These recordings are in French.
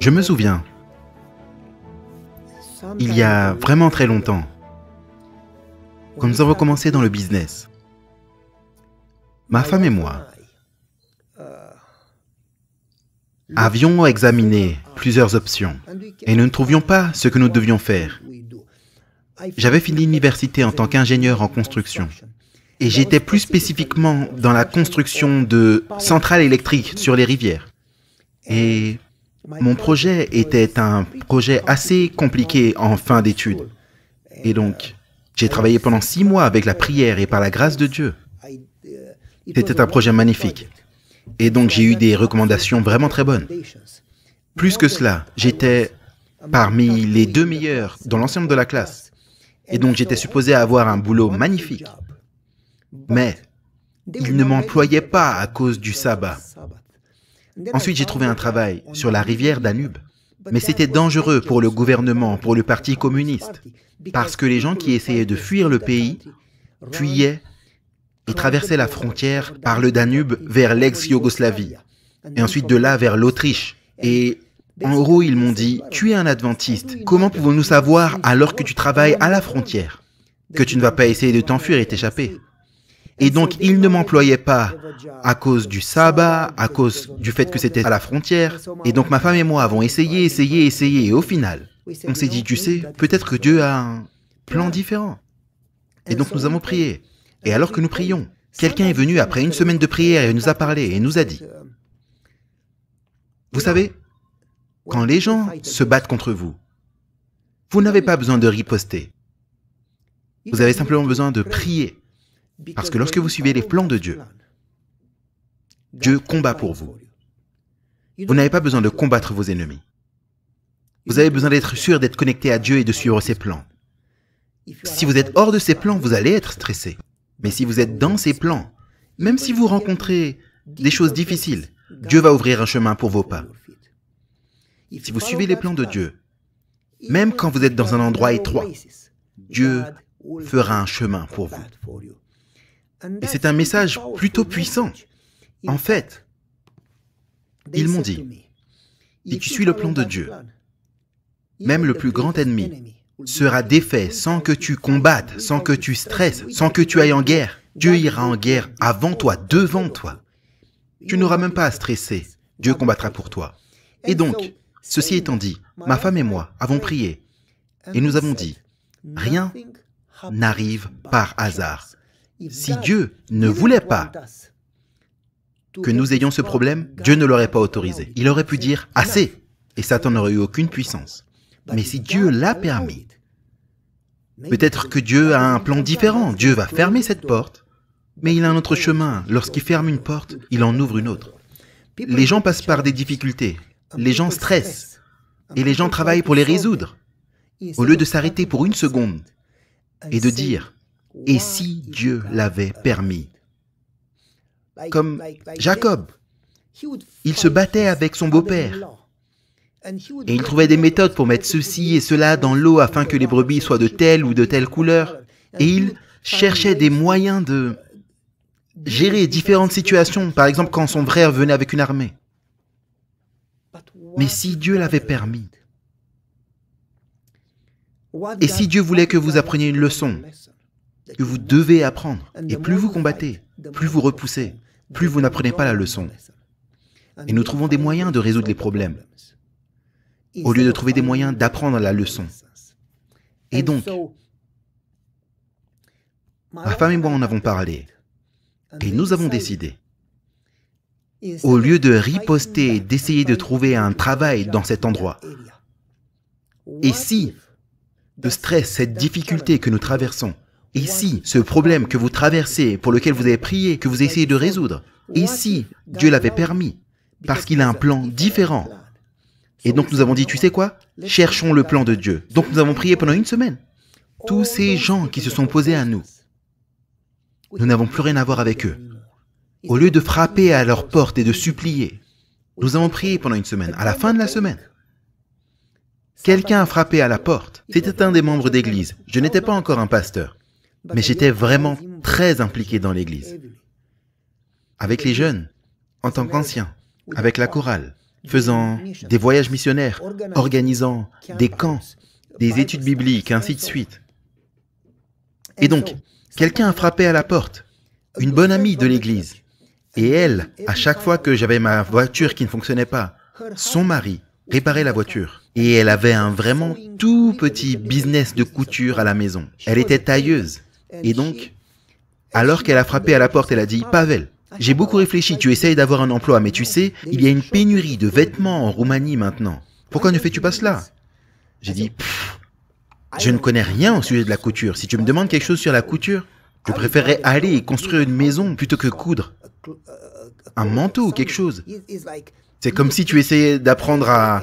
Je me souviens, il y a vraiment très longtemps, quand nous avons commencé dans le business, ma femme et moi avions examiné plusieurs options et nous ne trouvions pas ce que nous devions faire. J'avais fini l'université en tant qu'ingénieur en construction et j'étais plus spécifiquement dans la construction de centrales électriques sur les rivières. Et mon projet était un projet assez compliqué en fin d'études. Et donc, j'ai travaillé pendant six mois avec la prière et par la grâce de Dieu. C'était un projet magnifique. Et donc, j'ai eu des recommandations vraiment très bonnes. Plus que cela, j'étais parmi les deux meilleurs dans l'ensemble de la classe. Et donc, j'étais supposé avoir un boulot magnifique. Mais ils ne m'employaient pas à cause du sabbat. Ensuite, j'ai trouvé un travail sur la rivière Danube. Mais c'était dangereux pour le gouvernement, pour le Parti communiste, parce que les gens qui essayaient de fuir le pays fuyaient et traversaient la frontière par le Danube vers l'ex-Yougoslavie, et ensuite de là vers l'Autriche. Et en gros, ils m'ont dit, tu es un adventiste, comment pouvons-nous savoir alors que tu travailles à la frontière que tu ne vas pas essayer de t'enfuir et t'échapper et donc, ils ne m'employaient pas à cause du sabbat, à cause du fait que c'était à la frontière. Et donc, ma femme et moi avons essayé, essayé, essayé. Et au final, on s'est dit, tu sais, peut-être que Dieu a un plan différent. Et donc, nous avons prié. Et alors que nous prions, quelqu'un est venu après une semaine de prière et nous a parlé et nous a dit, vous savez, quand les gens se battent contre vous, vous n'avez pas besoin de riposter. Vous avez simplement besoin de prier parce que lorsque vous suivez les plans de Dieu, Dieu combat pour vous. Vous n'avez pas besoin de combattre vos ennemis. Vous avez besoin d'être sûr d'être connecté à Dieu et de suivre ses plans. Si vous êtes hors de ses plans, vous allez être stressé. Mais si vous êtes dans ses plans, même si vous rencontrez des choses difficiles, Dieu va ouvrir un chemin pour vos pas. Si vous suivez les plans de Dieu, même quand vous êtes dans un endroit étroit, Dieu fera un chemin pour vous. Et c'est un message plutôt puissant. En fait, ils m'ont dit, si tu suis le plan de Dieu, même le plus grand ennemi sera défait sans que tu combattes, sans que tu stresses, sans que tu ailles en guerre. Dieu ira en guerre avant toi, devant toi. Tu n'auras même pas à stresser. Dieu combattra pour toi. Et donc, ceci étant dit, ma femme et moi avons prié et nous avons dit, rien n'arrive par hasard. Si Dieu ne voulait pas que nous ayons ce problème, Dieu ne l'aurait pas autorisé. Il aurait pu dire assez, et Satan n'aurait eu aucune puissance. Mais si Dieu l'a permis, peut-être que Dieu a un plan différent. Dieu va fermer cette porte, mais il a un autre chemin. Lorsqu'il ferme une porte, il en ouvre une autre. Les gens passent par des difficultés, les gens stressent, et les gens travaillent pour les résoudre, au lieu de s'arrêter pour une seconde et de dire, et si Dieu l'avait permis. Comme Jacob, il se battait avec son beau-père. Et il trouvait des méthodes pour mettre ceci et cela dans l'eau afin que les brebis soient de telle ou de telle couleur. Et il cherchait des moyens de gérer différentes situations, par exemple quand son frère venait avec une armée. Mais si Dieu l'avait permis, et si Dieu voulait que vous appreniez une leçon, que vous devez apprendre. Et plus vous combattez, plus vous repoussez, plus vous n'apprenez pas la leçon. Et nous trouvons des moyens de résoudre les problèmes, au lieu de trouver des moyens d'apprendre la leçon. Et donc, ma femme et moi en avons parlé, et nous avons décidé, au lieu de riposter et d'essayer de trouver un travail dans cet endroit, et si le stress, cette difficulté que nous traversons, Ici, ce problème que vous traversez, pour lequel vous avez prié, que vous essayez de résoudre, et si Dieu l'avait permis, parce qu'il a un plan différent. Et donc nous avons dit, tu sais quoi Cherchons le plan de Dieu. Donc nous avons prié pendant une semaine. Tous ces gens qui se sont posés à nous, nous n'avons plus rien à voir avec eux. Au lieu de frapper à leur porte et de supplier, nous avons prié pendant une semaine. À la fin de la semaine, quelqu'un a frappé à la porte. C'était un des membres d'église. Je n'étais pas encore un pasteur mais j'étais vraiment très impliqué dans l'Église, avec les jeunes, en tant qu'ancien, avec la chorale, faisant des voyages missionnaires, organisant des camps, des études bibliques, ainsi de suite. Et donc, quelqu'un a frappé à la porte, une bonne amie de l'Église. Et elle, à chaque fois que j'avais ma voiture qui ne fonctionnait pas, son mari réparait la voiture. Et elle avait un vraiment tout petit business de couture à la maison. Elle était tailleuse. Et donc, alors qu'elle a frappé à la porte, elle a dit ah, Pavel, ah, j'ai beaucoup réfléchi, tu essayes d'avoir un emploi, mais tu sais, il y a une pénurie de vêtements en Roumanie maintenant. Pourquoi ne fais-tu pas cela J'ai dit Je ne connais rien au sujet de la couture. Si tu me demandes quelque chose sur la couture, je préférerais aller et construire une maison plutôt que coudre un manteau ou quelque chose. C'est comme si tu essayais d'apprendre à,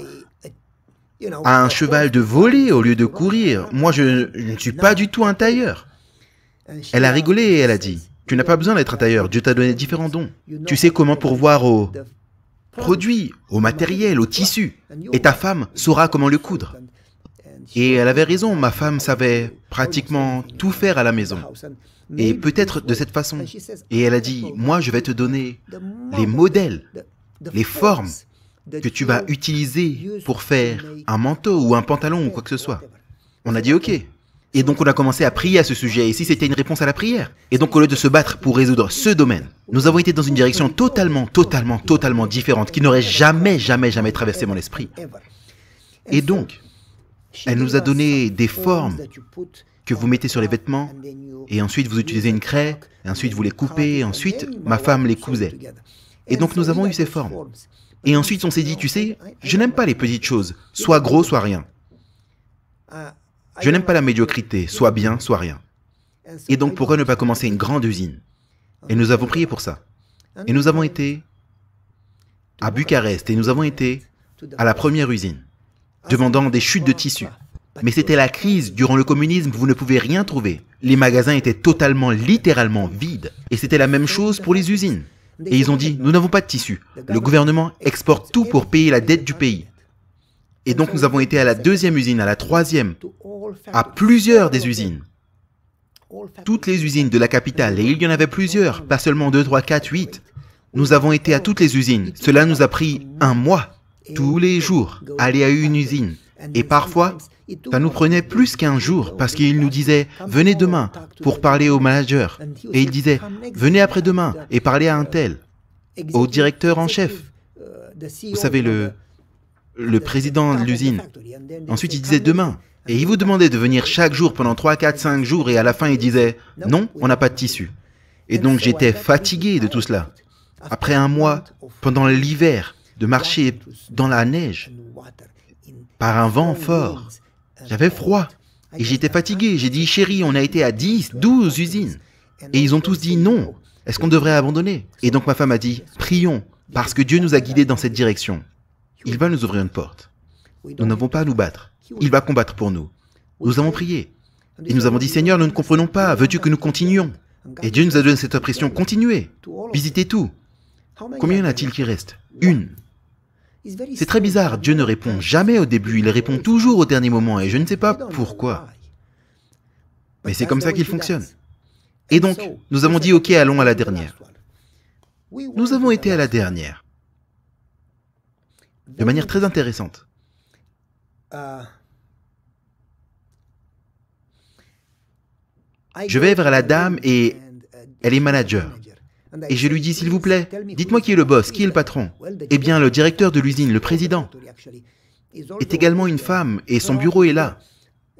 un cheval de voler au lieu de courir. Moi, je ne suis pas du tout un tailleur. Elle a rigolé et elle a dit, tu n'as pas besoin d'être un tailleur, Dieu t'a donné différents dons. Tu sais comment pourvoir aux produits, au matériel, au tissu. Et ta femme saura comment le coudre. Et elle avait raison, ma femme savait pratiquement tout faire à la maison. Et peut-être de cette façon. Et elle a dit, moi je vais te donner les modèles, les formes que tu vas utiliser pour faire un manteau ou un pantalon ou quoi que ce soit. On a dit, ok, et donc on a commencé à prier à ce sujet. et si c'était une réponse à la prière. Et donc au lieu de se battre pour résoudre ce domaine, nous avons été dans une direction totalement, totalement, totalement différente qui n'aurait jamais, jamais, jamais traversé mon esprit. Et donc, elle nous a donné des formes que vous mettez sur les vêtements, et ensuite vous utilisez une craie, et ensuite vous les coupez, et ensuite ma femme les cousait. Et donc nous avons eu ces formes. Et ensuite on s'est dit, tu sais, je n'aime pas les petites choses, soit gros, soit rien. Je n'aime pas la médiocrité, soit bien, soit rien. Et donc pourquoi ne pas commencer une grande usine Et nous avons prié pour ça. Et nous avons été à Bucarest et nous avons été à la première usine, demandant des chutes de tissus. Mais c'était la crise. Durant le communisme, vous ne pouvez rien trouver. Les magasins étaient totalement, littéralement vides. Et c'était la même chose pour les usines. Et ils ont dit, nous n'avons pas de tissus. Le gouvernement exporte tout pour payer la dette du pays. Et donc nous avons été à la deuxième usine, à la troisième, à plusieurs des usines. Toutes les usines de la capitale, et il y en avait plusieurs, pas seulement deux, 3, 4, 8. Nous avons été à toutes les usines. Cela nous a pris un mois, tous les jours, aller à une usine. Et parfois, ça nous prenait plus qu'un jour parce qu'il nous disait venez demain pour parler au manager. Et il disait venez après-demain et parlez à un tel, au directeur en chef. Vous savez, le, le président de l'usine. Ensuite, il disait demain. Et il vous demandait de venir chaque jour pendant 3, 4, 5 jours et à la fin, il disait non, on n'a pas de tissu. Et donc, j'étais fatigué de tout cela. Après un mois, pendant l'hiver, de marcher dans la neige, par un vent fort, j'avais froid et j'étais fatigué. J'ai dit, chérie, on a été à 10, 12 usines. Et ils ont tous dit non. Est-ce qu'on devrait abandonner Et donc ma femme a dit, prions, parce que Dieu nous a guidés dans cette direction. Il va nous ouvrir une porte. Nous n'avons pas à nous battre. Il va combattre pour nous. Nous avons prié. Et nous avons dit, Seigneur, nous ne comprenons pas. Veux-tu que nous continuions Et Dieu nous a donné cette impression. Continuez. Visitez tout. Combien y en a-t-il qui reste Une. C'est très bizarre. Dieu ne répond jamais au début. Il répond toujours au dernier moment. Et je ne sais pas pourquoi. Mais c'est comme ça qu'il fonctionne. Et donc, nous avons dit, OK, allons à la dernière. Nous avons été à la dernière de manière très intéressante. Euh, je vais vers la dame et elle est manager. Et je lui dis, s'il vous plaît, dites-moi qui est le boss, qui est le patron. Eh bien, le directeur de l'usine, le président, est également une femme et son bureau est là.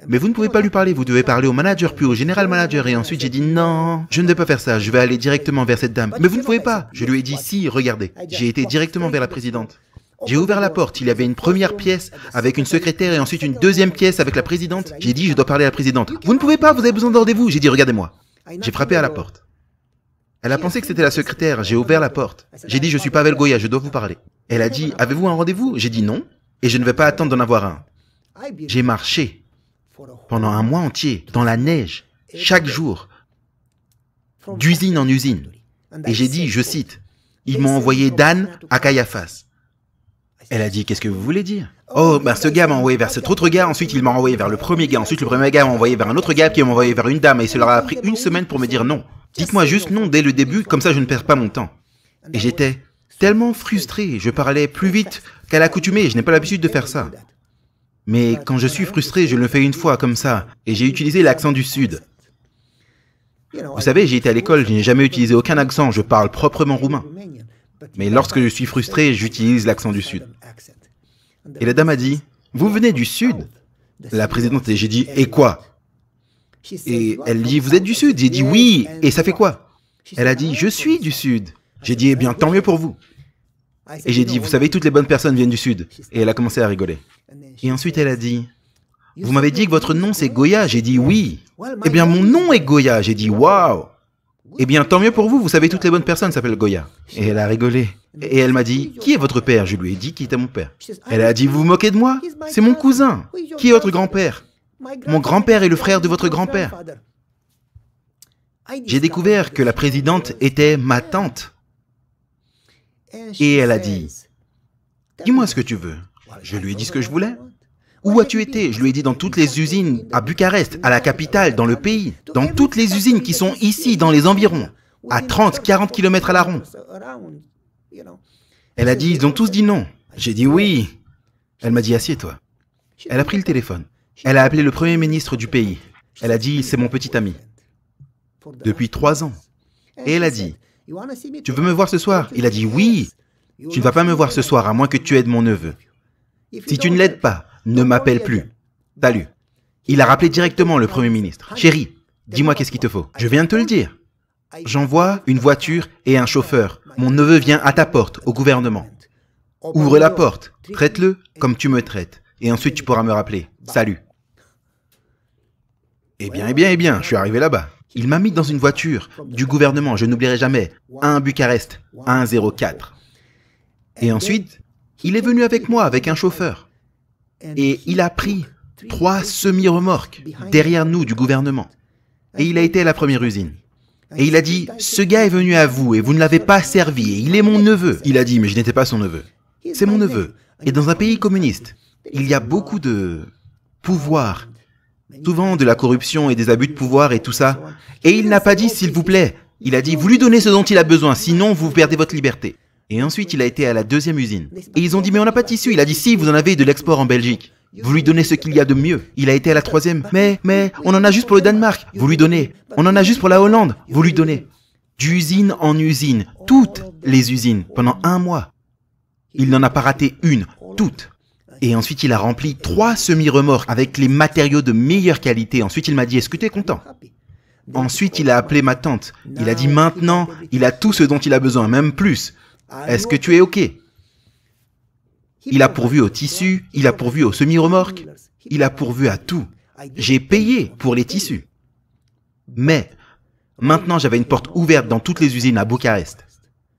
Mais vous ne pouvez pas lui parler, vous devez parler au manager, puis au général manager. Et ensuite, j'ai dit non, je ne vais pas faire ça, je vais aller directement vers cette dame. Mais vous ne pouvez pas. Je lui ai dit si, regardez. J'ai été directement vers la présidente. J'ai ouvert la porte, il y avait une première pièce avec une secrétaire et ensuite une deuxième pièce avec la présidente. J'ai dit, je dois parler à la présidente. Vous ne pouvez pas, vous avez besoin d'un rendez-vous. J'ai dit, regardez-moi. J'ai frappé à la porte. Elle a pensé que c'était la secrétaire, j'ai ouvert la porte. J'ai dit, je suis Pavel Goya, je dois vous parler. Elle a dit, avez-vous un rendez-vous J'ai dit non, et je ne vais pas attendre d'en avoir un. J'ai marché pendant un mois entier, dans la neige, chaque jour, d'usine en usine. Et j'ai dit, je cite, ils m'ont envoyé Dan à Caiaphas. Elle a dit Qu'est-ce que vous voulez dire Oh, ben ce gars m'a envoyé vers cet autre gars, ensuite il m'a envoyé vers le premier gars, ensuite le premier gars m'a envoyé vers un autre gars, qui m'a envoyé vers une dame, et cela a pris une semaine pour me dire non. Dites-moi juste non dès le début, comme ça je ne perds pas mon temps. Et j'étais tellement frustré, je parlais plus vite qu'à l'accoutumée, je n'ai pas l'habitude de faire ça. Mais quand je suis frustré, je le fais une fois comme ça, et j'ai utilisé l'accent du Sud. Vous savez, j'ai été à l'école, je n'ai jamais utilisé aucun accent, je parle proprement roumain. Mais lorsque je suis frustré, j'utilise l'accent du Sud. Et la dame a dit, vous venez du Sud La présidente, et j'ai dit, et quoi Et elle dit, vous êtes du Sud J'ai dit, oui, et ça fait quoi Elle a dit, je suis du Sud. J'ai dit, eh bien, tant mieux pour vous. Et j'ai dit, vous savez, toutes les bonnes personnes viennent du Sud. Et elle a commencé à rigoler. Et ensuite, elle a dit, vous m'avez dit que votre nom c'est Goya. J'ai dit, oui. Eh bien, mon nom est Goya. J'ai dit, waouh. Eh bien, tant mieux pour vous, vous savez, toutes les bonnes personnes s'appellent Goya. Et elle a rigolé. Et elle m'a dit, qui est votre père Je lui ai dit qui était mon père. Elle a dit, vous vous moquez de moi C'est mon cousin. Qui est votre grand-père Mon grand-père est le frère de votre grand-père. J'ai découvert que la présidente était ma tante. Et elle a dit, dis-moi ce que tu veux. Je lui ai dit ce que je voulais. Où as-tu été Je lui ai dit dans toutes les usines, à Bucarest, à la capitale, dans le pays, dans toutes les usines qui sont ici, dans les environs, à 30, 40 km à la ronde. Elle a dit, ils ont tous dit non. J'ai dit oui. Elle m'a dit, assieds-toi. Elle a pris le téléphone. Elle a appelé le Premier ministre du pays. Elle a dit, c'est mon petit ami. Depuis trois ans. Et elle a dit, tu veux me voir ce soir Il a dit, oui. Tu ne vas pas me voir ce soir, à moins que tu aides mon neveu. Si tu ne l'aides pas, ne m'appelle plus. Salut. Il a rappelé directement le Premier ministre. Chéri, dis-moi qu'est-ce qu'il te faut. Je viens de te le dire. J'envoie une voiture et un chauffeur. Mon neveu vient à ta porte, au gouvernement. Ouvre la porte, traite-le comme tu me traites. Et ensuite tu pourras me rappeler. Salut. Eh bien, eh bien, eh bien, je suis arrivé là-bas. Il m'a mis dans une voiture du gouvernement, je n'oublierai jamais, Un Bucarest, 104. Et ensuite, il est venu avec moi, avec un chauffeur. Et il a pris trois semi-remorques derrière nous du gouvernement. Et il a été à la première usine. Et il a dit, ce gars est venu à vous et vous ne l'avez pas servi et il est mon neveu. Il a dit, mais je n'étais pas son neveu. C'est mon neveu. Et dans un pays communiste, il y a beaucoup de pouvoir, souvent de la corruption et des abus de pouvoir et tout ça. Et il n'a pas dit, s'il vous plaît. Il a dit, vous lui donnez ce dont il a besoin, sinon vous perdez votre liberté. Et ensuite, il a été à la deuxième usine. Et ils ont dit, mais on n'a pas de tissu. Il a dit, si, vous en avez de l'export en Belgique. Vous lui donnez ce qu'il y a de mieux. Il a été à la troisième. Mais, mais, on en a juste pour le Danemark. Vous lui donnez. On en a juste pour la Hollande. Vous lui donnez. D'usine en usine. Toutes les usines. Pendant un mois. Il n'en a pas raté une. Toutes. Et ensuite, il a rempli trois semi-remorques avec les matériaux de meilleure qualité. Ensuite, il m'a dit, est-ce que tu es content? Ensuite, il a appelé ma tante. Il a dit maintenant, il a tout ce dont il a besoin, même plus. Ah, Est-ce que tu es OK Il a pourvu au tissu, il a pourvu aux semi-remorques, il a pourvu à tout. J'ai payé pour les tissus. Mais maintenant, j'avais une porte ouverte dans toutes les usines à Bucarest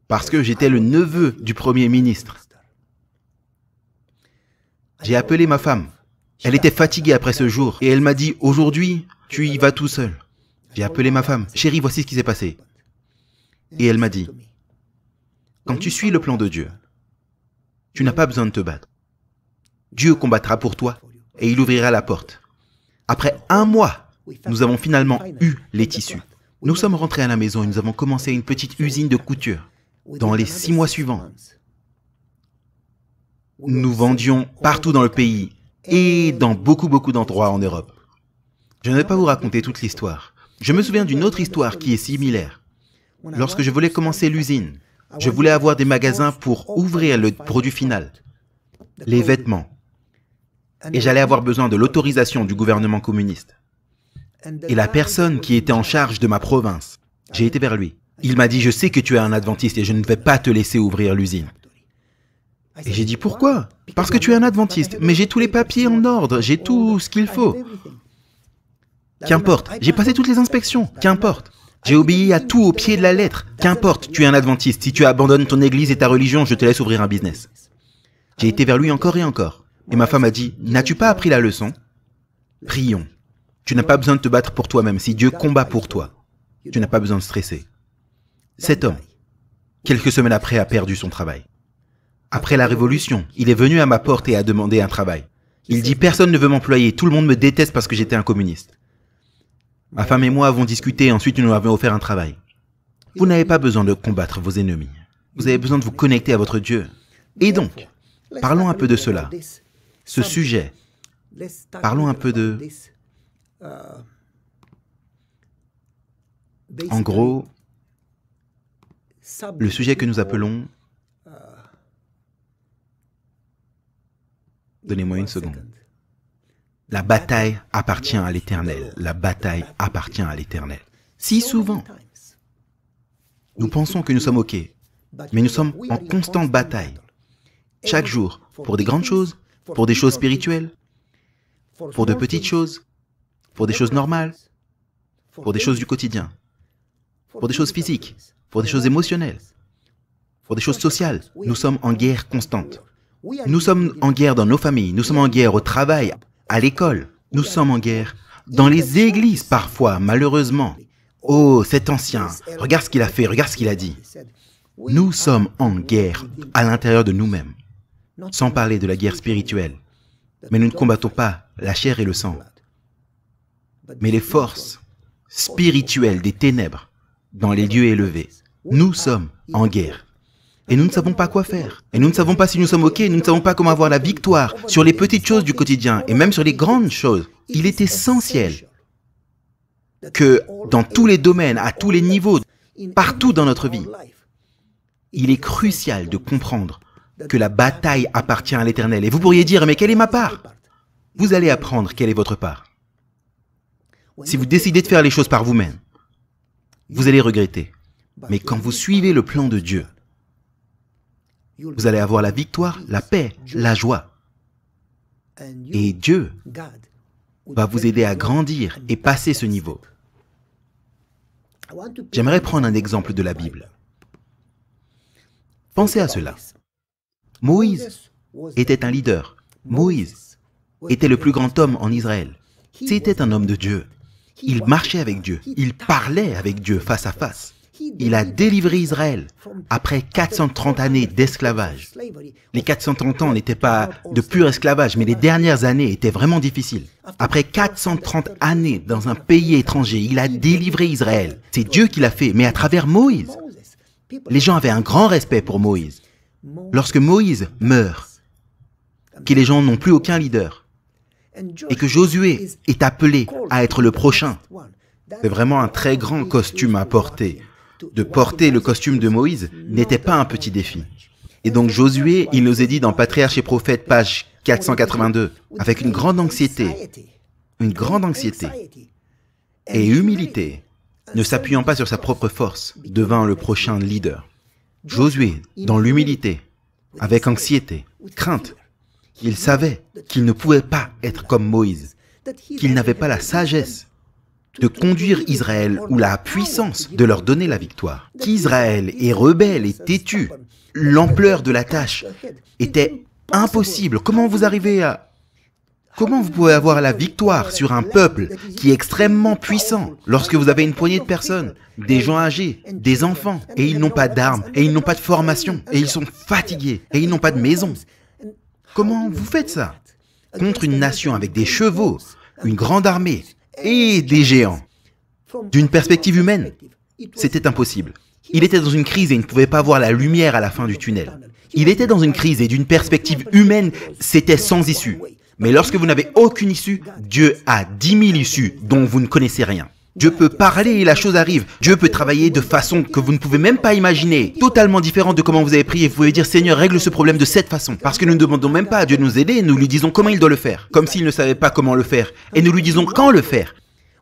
parce que j'étais le neveu du Premier ministre. J'ai appelé ma femme. Elle était fatiguée après ce jour et elle m'a dit, aujourd'hui, tu y vas tout seul. J'ai appelé ma femme. Chérie, voici ce qui s'est passé. Et elle m'a dit, quand tu suis le plan de Dieu, tu n'as pas besoin de te battre. Dieu combattra pour toi et il ouvrira la porte. Après un mois, nous avons finalement eu les tissus. Nous sommes rentrés à la maison et nous avons commencé une petite usine de couture. Dans les six mois suivants, nous vendions partout dans le pays et dans beaucoup, beaucoup d'endroits en Europe. Je ne vais pas vous raconter toute l'histoire. Je me souviens d'une autre histoire qui est similaire. Lorsque je voulais commencer l'usine, je voulais avoir des magasins pour ouvrir le produit final, les vêtements. Et j'allais avoir besoin de l'autorisation du gouvernement communiste. Et la personne qui était en charge de ma province, j'ai été vers lui. Il m'a dit, je sais que tu es un adventiste et je ne vais pas te laisser ouvrir l'usine. Et j'ai dit, pourquoi Parce que tu es un adventiste, mais j'ai tous les papiers en ordre, j'ai tout ce qu'il faut. Qu'importe, j'ai passé toutes les inspections, qu'importe. J'ai obéi à tout au pied de la lettre. Qu'importe, tu es un adventiste. Si tu abandonnes ton église et ta religion, je te laisse ouvrir un business. J'ai été vers lui encore et encore. Et ma femme a dit, n'as-tu pas appris la leçon Prions. Tu n'as pas besoin de te battre pour toi-même. Si Dieu combat pour toi, tu n'as pas besoin de stresser. Cet homme, quelques semaines après, a perdu son travail. Après la Révolution, il est venu à ma porte et a demandé un travail. Il dit, personne ne veut m'employer, tout le monde me déteste parce que j'étais un communiste. Ma femme et moi avons discuté ensuite nous avons offert un travail. Vous n'avez pas besoin de combattre vos ennemis. Vous avez besoin de vous connecter à votre Dieu. Et donc, parlons un peu de cela. Ce sujet. Parlons un peu de... En gros, le sujet que nous appelons... Euh, donnez-moi une seconde. La bataille appartient à l'Éternel. La bataille appartient à l'Éternel. Si souvent, nous pensons que nous sommes OK, mais nous sommes en constante bataille. Chaque jour, pour des grandes choses, pour des choses spirituelles, pour de petites choses, pour des choses normales, pour des choses du quotidien, pour des choses physiques, pour des choses émotionnelles, pour des choses sociales. Nous sommes en guerre constante. Nous sommes en guerre dans nos familles, nous sommes en guerre au travail, à l'école, nous sommes en guerre, dans les églises parfois, malheureusement. Oh, cet ancien, regarde ce qu'il a fait, regarde ce qu'il a dit. Nous sommes en guerre à l'intérieur de nous-mêmes, sans parler de la guerre spirituelle. Mais nous ne combattons pas la chair et le sang, mais les forces spirituelles des ténèbres dans les lieux élevés. Nous sommes en guerre et nous ne savons pas quoi faire. Et nous ne savons pas si nous sommes OK, nous ne savons pas comment avoir la victoire sur les petites choses du quotidien et même sur les grandes choses. Il est essentiel que dans tous les domaines, à tous les niveaux, partout dans notre vie, il est crucial de comprendre que la bataille appartient à l'Éternel. Et vous pourriez dire, mais quelle est ma part Vous allez apprendre quelle est votre part. Si vous décidez de faire les choses par vous-même, vous allez regretter. Mais quand vous suivez le plan de Dieu, vous allez avoir la victoire, la paix, la joie. Et Dieu va vous aider à grandir et passer ce niveau. J'aimerais prendre un exemple de la Bible. Pensez à cela. Moïse était un leader. Moïse était le plus grand homme en Israël. C'était un homme de Dieu. Il marchait avec Dieu. Il parlait avec Dieu face à face. Il a délivré Israël après 430 années d'esclavage. Les 430 ans n'étaient pas de pur esclavage, mais les dernières années étaient vraiment difficiles. Après 430 années dans un pays étranger, il a délivré Israël. C'est Dieu qui l'a fait, mais à travers Moïse. Les gens avaient un grand respect pour Moïse. Lorsque Moïse meurt, que les gens n'ont plus aucun leader, et que Josué est appelé à être le prochain, c'est vraiment un très grand costume à porter de porter le costume de Moïse n'était pas un petit défi. Et donc Josué, il nous est dit dans Patriarche et Prophète, page 482, avec une grande anxiété, une grande anxiété et humilité, ne s'appuyant pas sur sa propre force, devint le prochain leader. Josué, dans l'humilité, avec anxiété, crainte, il savait qu'il ne pouvait pas être comme Moïse, qu'il n'avait pas la sagesse de conduire Israël ou la puissance de leur donner la victoire. Qu'Israël est rebelle et têtu, l'ampleur de la tâche était impossible. Comment vous arrivez à... Comment vous pouvez avoir la victoire sur un peuple qui est extrêmement puissant lorsque vous avez une poignée de personnes, des gens âgés, des enfants, et ils n'ont pas d'armes, et ils n'ont pas de formation, et ils sont fatigués, et ils n'ont pas de maison Comment vous faites ça Contre une nation avec des chevaux, une grande armée, et des géants. D'une perspective humaine, c'était impossible. Il était dans une crise et il ne pouvait pas voir la lumière à la fin du tunnel. Il était dans une crise et d'une perspective humaine, c'était sans issue. Mais lorsque vous n'avez aucune issue, Dieu a dix mille issues dont vous ne connaissez rien. Dieu peut parler et la chose arrive. Dieu peut travailler de façon que vous ne pouvez même pas imaginer. Totalement différente de comment vous avez prié. Vous pouvez dire Seigneur, règle ce problème de cette façon. Parce que nous ne demandons même pas à Dieu de nous aider nous lui disons comment il doit le faire. Comme s'il ne savait pas comment le faire. Et nous lui disons quand le faire.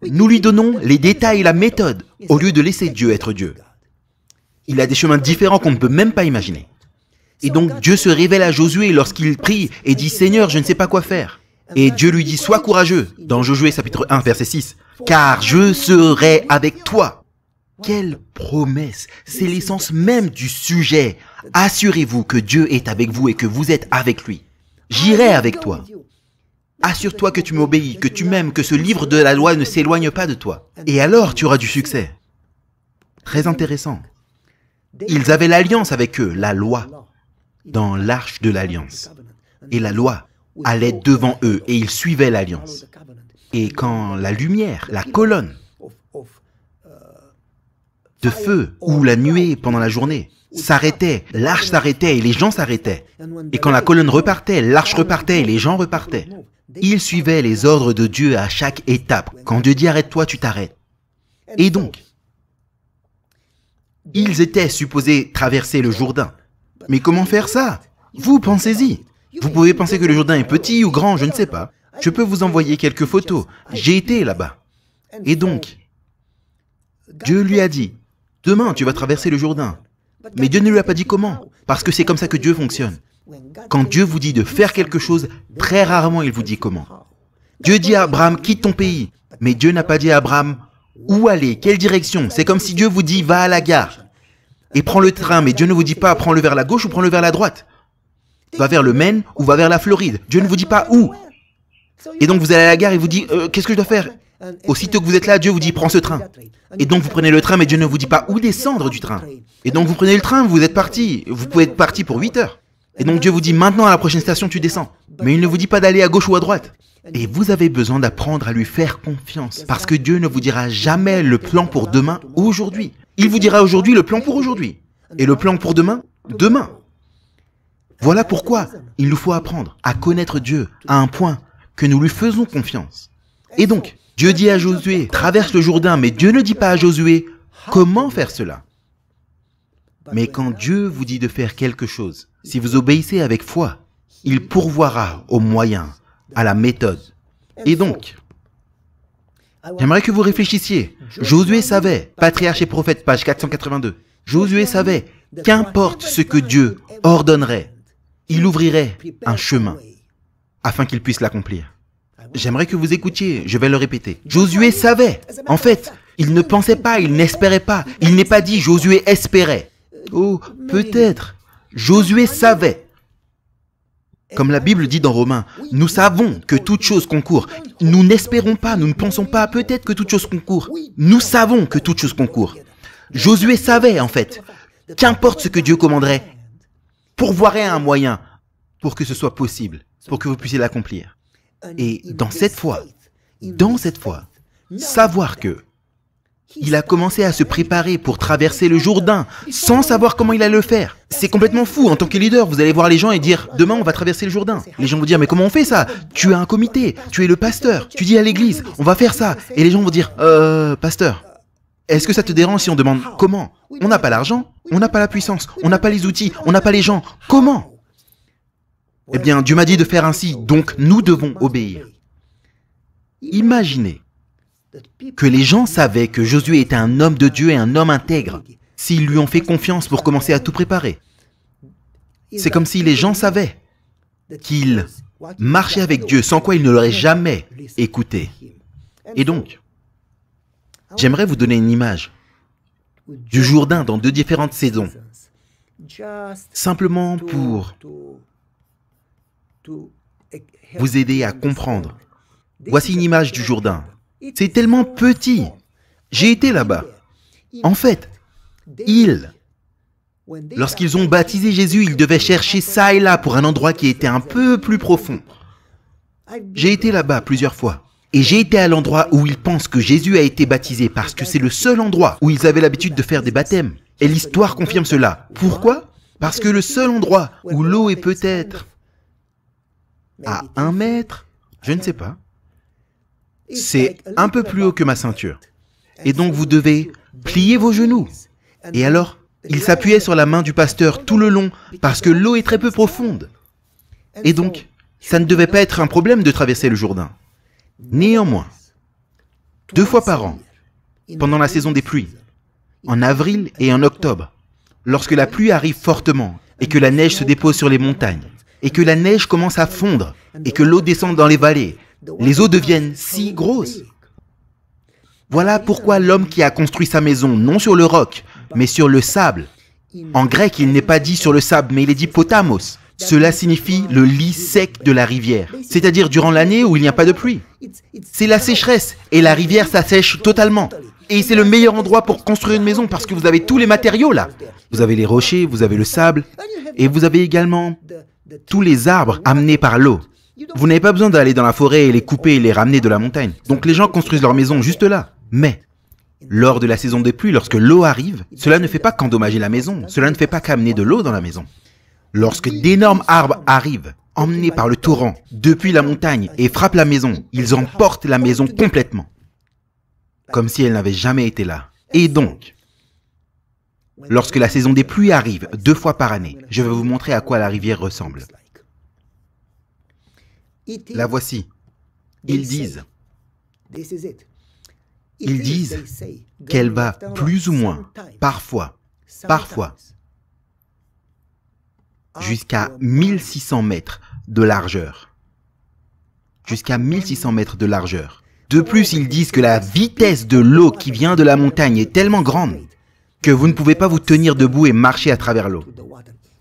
Nous lui donnons les détails et la méthode au lieu de laisser Dieu être Dieu. Il a des chemins différents qu'on ne peut même pas imaginer. Et donc Dieu se révèle à Josué lorsqu'il prie et dit Seigneur, je ne sais pas quoi faire. Et Dieu lui dit Sois courageux dans Josué chapitre 1 verset 6 car je serai avec toi. Quelle promesse C'est l'essence même du sujet. Assurez-vous que Dieu est avec vous et que vous êtes avec lui. J'irai avec toi. Assure-toi que tu m'obéis, que tu m'aimes, que ce livre de la loi ne s'éloigne pas de toi. Et alors tu auras du succès. Très intéressant. Ils avaient l'alliance avec eux, la loi, dans l'arche de l'alliance. Et la loi allait devant eux et ils suivaient l'alliance. Et quand la lumière, la colonne de feu ou la nuée pendant la journée s'arrêtait, l'arche s'arrêtait et les gens s'arrêtaient. Et quand la colonne repartait, l'arche repartait et les gens repartaient. Ils suivaient les ordres de Dieu à chaque étape. Quand Dieu dit arrête-toi, tu t'arrêtes. Et donc, ils étaient supposés traverser le Jourdain. Mais comment faire ça Vous pensez-y. Vous pouvez penser que le Jourdain est petit ou grand, je ne sais pas. Je peux vous envoyer quelques photos. J'ai été là-bas. Et donc, Dieu lui a dit, demain tu vas traverser le Jourdain. Mais Dieu ne lui a pas dit comment, parce que c'est comme ça que Dieu fonctionne. Quand Dieu vous dit de faire quelque chose, très rarement il vous dit comment. Dieu dit à Abraham, quitte ton pays. Mais Dieu n'a pas dit à Abraham, où aller, quelle direction. C'est comme si Dieu vous dit, va à la gare. Et prends le train, mais Dieu ne vous dit pas, prends-le vers la gauche ou prends-le vers la droite. Va vers le Maine ou va vers la Floride. Dieu ne vous dit pas où. Et donc vous allez à la gare et vous dites euh, Qu'est-ce que je dois faire Aussitôt que vous êtes là, Dieu vous dit Prends ce train. Et donc vous prenez le train, mais Dieu ne vous dit pas où descendre du train. Et donc vous prenez le train, vous êtes parti. Vous pouvez être parti pour 8 heures. Et donc Dieu vous dit Maintenant à la prochaine station, tu descends. Mais il ne vous dit pas d'aller à gauche ou à droite. Et vous avez besoin d'apprendre à lui faire confiance. Parce que Dieu ne vous dira jamais le plan pour demain aujourd'hui. Il vous dira aujourd'hui le plan pour aujourd'hui. Et le plan pour demain, demain. Voilà pourquoi il nous faut apprendre à connaître Dieu à un point que nous lui faisons confiance. Et donc, Dieu dit à Josué, traverse le Jourdain, mais Dieu ne dit pas à Josué, comment faire cela Mais quand Dieu vous dit de faire quelque chose, si vous obéissez avec foi, il pourvoira aux moyens, à la méthode. Et donc, j'aimerais que vous réfléchissiez. Josué savait, patriarche et prophète, page 482, Josué savait, qu'importe ce que Dieu ordonnerait, il ouvrirait un chemin afin qu'il puisse l'accomplir. Ah J'aimerais que vous écoutiez, je vais le répéter. Josué savait. Eh ben, en fait, il ne pensait pas, il n'espérait pas. Il n'est pas dit Josué espérait. Euh, oh, peut-être. Josué ah, savait. Eh Comme la ben, Bible dit dans Romains, nous savons que toute chose concourt. Nous n'espérons pas, nous ne pensons pas, peut-être que toute chose concourt. Nous savons que toute chose concourt. Josué savait, en fait, qu'importe ce que Dieu commanderait, pourvoirait un moyen pour que ce soit possible pour que vous puissiez l'accomplir. Et dans cette foi, dans cette foi, savoir que il a commencé à se préparer pour traverser le Jourdain sans savoir comment il allait le faire. C'est complètement fou. En tant que leader, vous allez voir les gens et dire Demain, on va traverser le Jourdain. Les gens vont dire Mais comment on fait ça Tu as un comité, tu es le pasteur, tu dis à l'église On va faire ça. Et les gens vont dire Euh, pasteur, est-ce que ça te dérange si on demande comment On n'a pas l'argent, on n'a pas la puissance, on n'a pas les outils, on n'a pas les gens. Comment eh bien, Dieu m'a dit de faire ainsi, donc nous devons obéir. Imaginez que les gens savaient que Josué était un homme de Dieu et un homme intègre, s'ils lui ont fait confiance pour commencer à tout préparer. C'est comme si les gens savaient qu'il marchait avec Dieu, sans quoi ils ne l'auraient jamais écouté. Et donc, j'aimerais vous donner une image du Jourdain dans deux différentes saisons, simplement pour vous aider à comprendre. Voici une image du Jourdain. C'est tellement petit. J'ai été là-bas. En fait, ils, lorsqu'ils ont baptisé Jésus, ils devaient chercher ça et là pour un endroit qui était un peu plus profond. J'ai été là-bas plusieurs fois. Et j'ai été à l'endroit où ils pensent que Jésus a été baptisé parce que c'est le seul endroit où ils avaient l'habitude de faire des baptêmes. Et l'histoire confirme cela. Pourquoi Parce que le seul endroit où l'eau est peut-être à un mètre, je ne sais pas. C'est un peu plus haut que ma ceinture. Et donc vous devez plier vos genoux. Et alors, il s'appuyait sur la main du pasteur tout le long parce que l'eau est très peu profonde. Et donc, ça ne devait pas être un problème de traverser le Jourdain. Néanmoins, deux fois par an, pendant la saison des pluies, en avril et en octobre, lorsque la pluie arrive fortement et que la neige se dépose sur les montagnes, et que la neige commence à fondre et que l'eau descend dans les vallées. Les eaux deviennent si grosses. Voilà pourquoi l'homme qui a construit sa maison, non sur le roc, mais sur le sable, en grec il n'est pas dit sur le sable, mais il est dit potamos. Cela signifie le lit sec de la rivière, c'est-à-dire durant l'année où il n'y a pas de pluie. C'est la sécheresse et la rivière s'assèche totalement. Et c'est le meilleur endroit pour construire une maison parce que vous avez tous les matériaux là. Vous avez les rochers, vous avez le sable et vous avez également tous les arbres amenés par l'eau. Vous n'avez pas besoin d'aller dans la forêt et les couper et les ramener de la montagne. Donc les gens construisent leur maison juste là. Mais lors de la saison des pluies, lorsque l'eau arrive, cela ne fait pas qu'endommager la maison, cela ne fait pas qu'amener de l'eau dans la maison. Lorsque d'énormes arbres arrivent, emmenés par le torrent, depuis la montagne, et frappent la maison, ils emportent la maison complètement. Comme si elle n'avait jamais été là. Et donc, Lorsque la saison des pluies arrive, deux fois par année, je vais vous montrer à quoi la rivière ressemble. La voici. Ils disent. Ils disent qu'elle va plus ou moins, parfois, parfois, jusqu'à 1600 mètres de largeur. Jusqu'à 1600 mètres de largeur. De plus, ils disent que la vitesse de l'eau qui vient de la montagne est tellement grande que vous ne pouvez pas vous tenir debout et marcher à travers l'eau.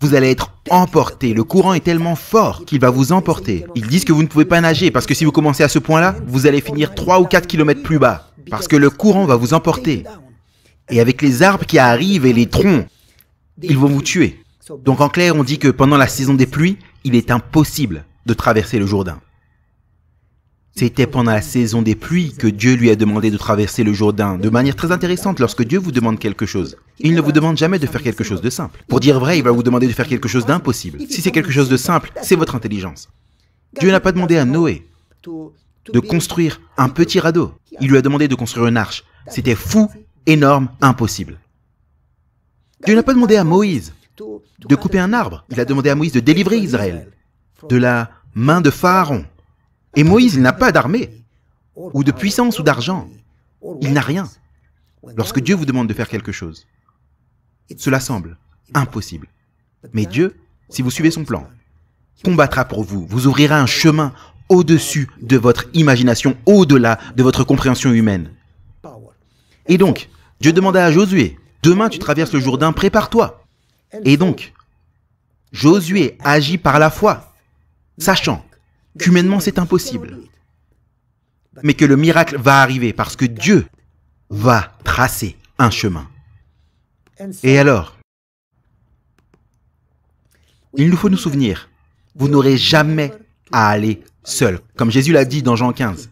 Vous allez être emporté. Le courant est tellement fort qu'il va vous emporter. Ils disent que vous ne pouvez pas nager parce que si vous commencez à ce point-là, vous allez finir 3 ou 4 km plus bas parce que le courant va vous emporter. Et avec les arbres qui arrivent et les troncs, ils vont vous tuer. Donc en clair, on dit que pendant la saison des pluies, il est impossible de traverser le Jourdain. C'était pendant la saison des pluies que Dieu lui a demandé de traverser le Jourdain, de manière très intéressante lorsque Dieu vous demande quelque chose. Il ne vous demande jamais de faire quelque chose de simple. Pour dire vrai, il va vous demander de faire quelque chose d'impossible. Si c'est quelque chose de simple, c'est votre intelligence. Dieu n'a pas demandé à Noé de construire un petit radeau. Il lui a demandé de construire une arche. C'était fou, énorme, impossible. Dieu n'a pas demandé à Moïse de couper un arbre. Il a demandé à Moïse de délivrer Israël de la main de Pharaon. Et Moïse, il n'a pas d'armée, ou de puissance, ou d'argent. Il n'a rien. Lorsque Dieu vous demande de faire quelque chose, cela semble impossible. Mais Dieu, si vous suivez son plan, combattra pour vous, vous ouvrira un chemin au-dessus de votre imagination, au-delà de votre compréhension humaine. Et donc, Dieu demanda à Josué, demain tu traverses le Jourdain, prépare-toi. Et donc, Josué agit par la foi, sachant qu'humainement c'est impossible, mais que le miracle va arriver parce que Dieu va tracer un chemin. Et alors, il nous faut nous souvenir, vous n'aurez jamais à aller seul, comme Jésus l'a dit dans Jean 15.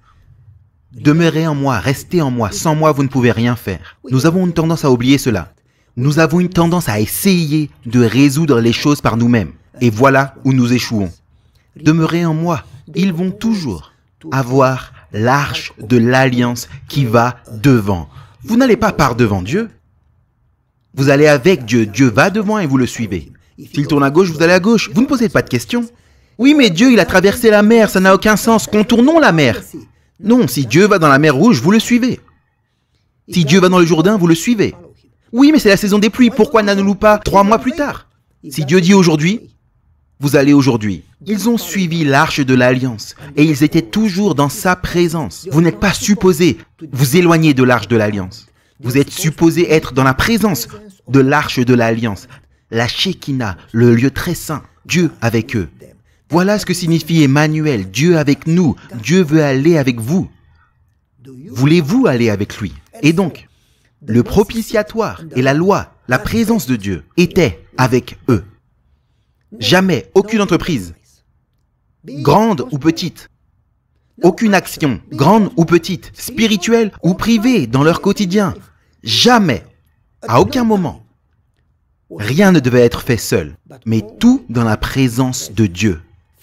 Demeurez en moi, restez en moi, sans moi vous ne pouvez rien faire. Nous avons une tendance à oublier cela. Nous avons une tendance à essayer de résoudre les choses par nous-mêmes. Et voilà où nous échouons. Demeurez en moi, ils vont toujours avoir l'arche de l'alliance qui va devant. Vous n'allez pas par devant Dieu. Vous allez avec Dieu. Dieu va devant et vous le suivez. S'il tourne à gauche, vous allez à gauche. Vous ne posez pas de questions. Oui, mais Dieu, il a traversé la mer. Ça n'a aucun sens. Contournons la mer. Non, si Dieu va dans la mer rouge, vous le suivez. Si Dieu va dans le Jourdain, vous le suivez. Oui, mais c'est la saison des pluies. Pourquoi n'allons-nous pas trois mois plus tard Si Dieu dit aujourd'hui, vous allez aujourd'hui. Ils ont suivi l'arche de l'alliance et ils étaient toujours dans sa présence. Vous n'êtes pas supposé vous éloigner de l'arche de l'alliance. Vous êtes supposé être dans la présence de l'arche de l'alliance, la Shekinah, le lieu très saint, Dieu avec eux. Voilà ce que signifie Emmanuel, Dieu avec nous, Dieu veut aller avec vous. Voulez-vous aller avec lui Et donc, le propitiatoire et la loi, la présence de Dieu, étaient avec eux. Jamais, aucune entreprise, grande ou petite, aucune action, grande ou petite, spirituelle ou privée dans leur quotidien, jamais, à aucun moment. Rien ne devait être fait seul, bah, mais tout dans la présence de Dieu.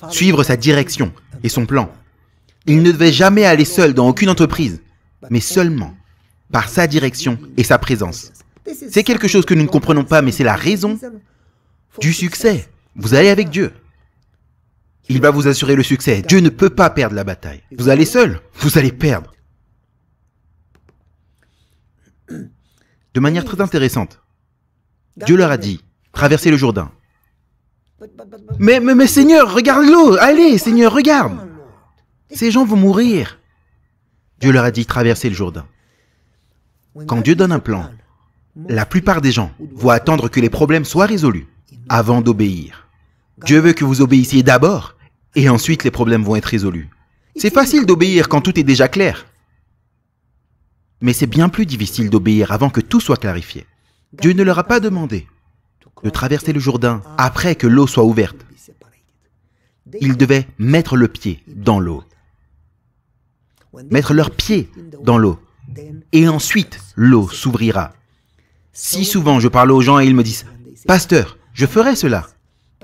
Suivre sa direction et son plan. Il ne devait jamais aller bah, seul dans aucune entreprise, bah, mais seulement par sa direction et sa présence. C'est quelque chose que nous ne comprenons pas, mais c'est la raison du succès. Vous allez avec Dieu. Il va vous assurer le succès. Dieu ne peut pas perdre la bataille. Vous allez seul, vous allez perdre. De manière très intéressante, Dieu leur a dit, traversez le Jourdain. Mais, mais, mais Seigneur, regarde l'eau. Allez, Seigneur, regarde. Ces gens vont mourir. Dieu leur a dit, traversez le Jourdain. Quand Dieu donne un plan, la plupart des gens vont attendre que les problèmes soient résolus avant d'obéir. Dieu veut que vous obéissiez d'abord et ensuite les problèmes vont être résolus. C'est facile d'obéir quand tout est déjà clair. Mais c'est bien plus difficile d'obéir avant que tout soit clarifié. Dieu ne leur a pas demandé de traverser le Jourdain après que l'eau soit ouverte. Ils devaient mettre le pied dans l'eau. Mettre leurs pieds dans l'eau. Et ensuite, l'eau s'ouvrira. Si souvent je parle aux gens et ils me disent, Pasteur, je ferai cela.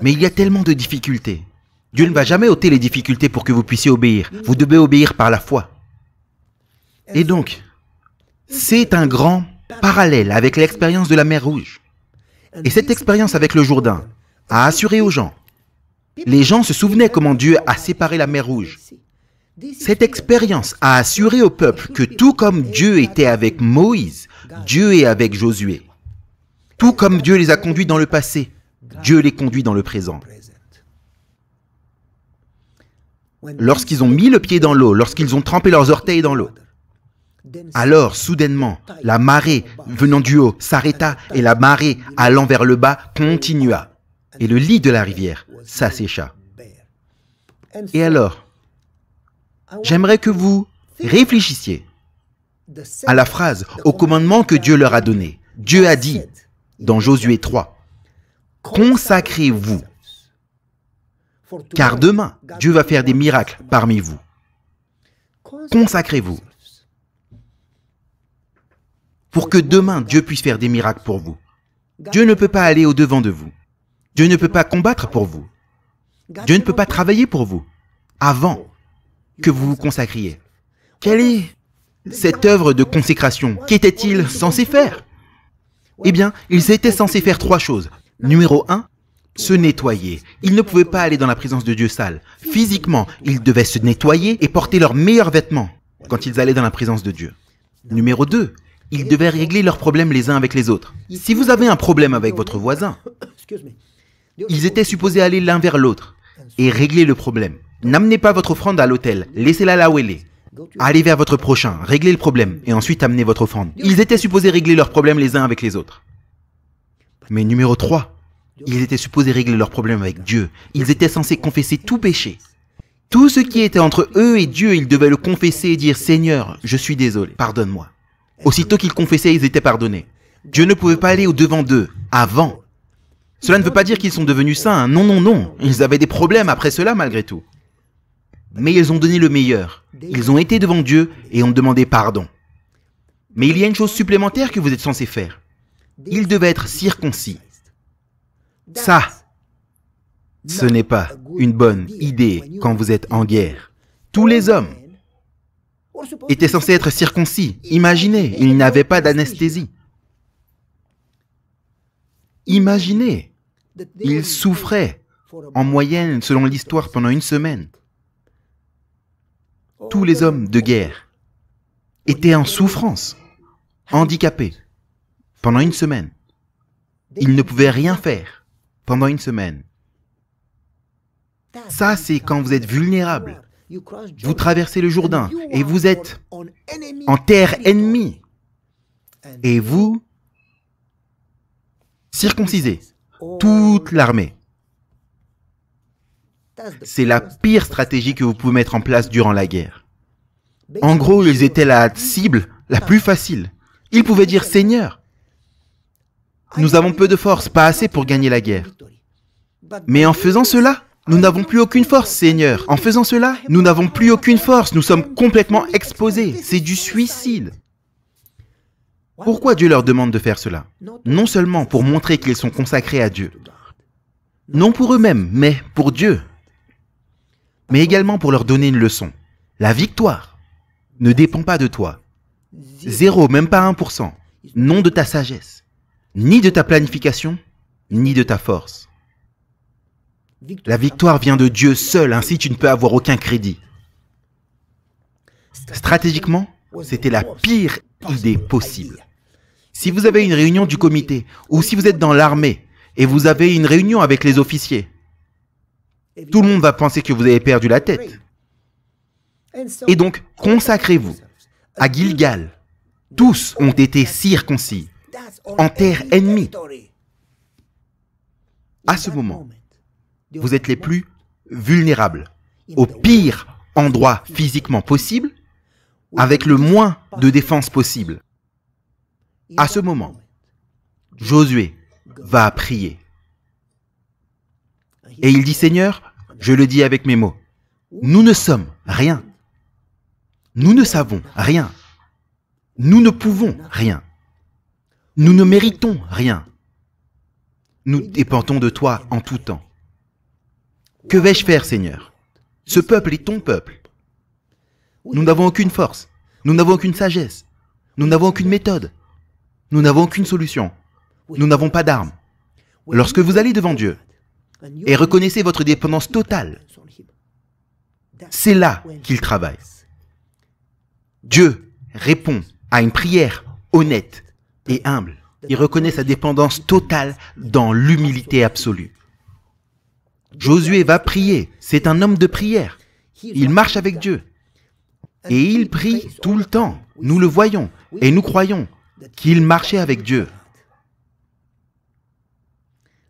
Mais il y a tellement de difficultés. Dieu ne va jamais ôter les difficultés pour que vous puissiez obéir. Vous devez obéir par la foi. Et donc, c'est un grand parallèle avec l'expérience de la mer Rouge. Et cette expérience avec le Jourdain a assuré aux gens. Les gens se souvenaient comment Dieu a séparé la mer Rouge. Cette expérience a assuré au peuple que tout comme Dieu était avec Moïse, Dieu est avec Josué. Tout comme Dieu les a conduits dans le passé, Dieu les conduit dans le présent. Lorsqu'ils ont mis le pied dans l'eau, lorsqu'ils ont trempé leurs orteils dans l'eau, alors, soudainement, la marée venant du haut s'arrêta et la marée allant vers le bas continua. Et le lit de la rivière s'assécha. Et alors, j'aimerais que vous réfléchissiez à la phrase, au commandement que Dieu leur a donné. Dieu a dit, dans Josué 3, consacrez-vous, car demain, Dieu va faire des miracles parmi vous. Consacrez-vous pour que demain Dieu puisse faire des miracles pour vous. Dieu ne peut pas aller au-devant de vous. Dieu ne peut pas combattre pour vous. Dieu ne peut pas travailler pour vous avant que vous vous consacriez. Quelle est cette œuvre de consécration Qu'était-il censé faire Eh bien, Il était censé faire trois choses. Numéro 1, se nettoyer. Ils ne pouvaient pas aller dans la présence de Dieu sale. Physiquement, ils devaient se nettoyer et porter leurs meilleurs vêtements quand ils allaient dans la présence de Dieu. Numéro 2, ils devaient régler leurs problèmes les uns avec les autres. Si vous avez un problème avec votre voisin, ils étaient supposés aller l'un vers l'autre et régler le problème. N'amenez pas votre offrande à l'hôtel, laissez-la là où elle est. Allez vers votre prochain, réglez le problème et ensuite amenez votre offrande. Ils étaient supposés régler leurs problèmes les uns avec les autres. Mais numéro 3, ils étaient supposés régler leurs problèmes avec Dieu. Ils étaient censés confesser tout péché. Tout ce qui était entre eux et Dieu, ils devaient le confesser et dire Seigneur, je suis désolé, pardonne-moi. Aussitôt qu'ils confessaient, ils étaient pardonnés. Dieu ne pouvait pas aller au-devant d'eux, avant. Cela ne veut pas dire qu'ils sont devenus saints, non, non, non. Ils avaient des problèmes après cela malgré tout. Mais ils ont donné le meilleur. Ils ont été devant Dieu et ont demandé pardon. Mais il y a une chose supplémentaire que vous êtes censés faire il devait être circoncis. Ça, ce n'est pas une bonne idée quand vous êtes en guerre. Tous les hommes étaient censés être circoncis. Imaginez, ils n'avaient pas d'anesthésie. Imaginez, ils souffraient en moyenne, selon l'histoire, pendant une semaine. Tous les hommes de guerre étaient en souffrance, handicapés. Pendant une semaine. Ils ne pouvaient rien faire. Pendant une semaine. Ça, c'est quand vous êtes vulnérable. Vous traversez le Jourdain et vous êtes en terre ennemie. Et vous circoncisez toute l'armée. C'est la pire stratégie que vous pouvez mettre en place durant la guerre. En gros, ils étaient la cible la plus facile. Ils pouvaient dire Seigneur, nous avons peu de force, pas assez pour gagner la guerre. Mais en faisant cela, nous n'avons plus aucune force, Seigneur. En faisant cela, nous n'avons plus aucune force. Nous sommes complètement exposés. C'est du suicide. Pourquoi Dieu leur demande de faire cela Non seulement pour montrer qu'ils sont consacrés à Dieu, non pour eux-mêmes, mais pour Dieu, mais également pour leur donner une leçon. La victoire ne dépend pas de toi. Zéro, même pas 1%, non de ta sagesse ni de ta planification, ni de ta force. La victoire vient de Dieu seul, ainsi tu ne peux avoir aucun crédit. Stratégiquement, c'était la pire idée possible. Si vous avez une réunion du comité, ou si vous êtes dans l'armée, et vous avez une réunion avec les officiers, tout le monde va penser que vous avez perdu la tête. Et donc, consacrez-vous. À Gilgal, tous ont été circoncis en terre ennemie. À ce moment, vous êtes les plus vulnérables, au pire endroit physiquement possible, avec le moins de défense possible. À ce moment, Josué va prier. Et il dit, Seigneur, je le dis avec mes mots, nous ne sommes rien. Nous ne savons rien. Nous ne pouvons rien. Nous ne méritons rien. Nous dépendons de toi en tout temps. Que vais-je faire, Seigneur Ce peuple est ton peuple. Nous n'avons aucune force. Nous n'avons aucune sagesse. Nous n'avons aucune méthode. Nous n'avons aucune solution. Nous n'avons pas d'armes. Lorsque vous allez devant Dieu et reconnaissez votre dépendance totale, c'est là qu'il travaille. Dieu répond à une prière honnête et humble. Il reconnaît sa dépendance totale dans l'humilité absolue. Josué va prier. C'est un homme de prière. Il marche avec Dieu. Et il prie tout le temps. Nous le voyons et nous croyons qu'il marchait avec Dieu.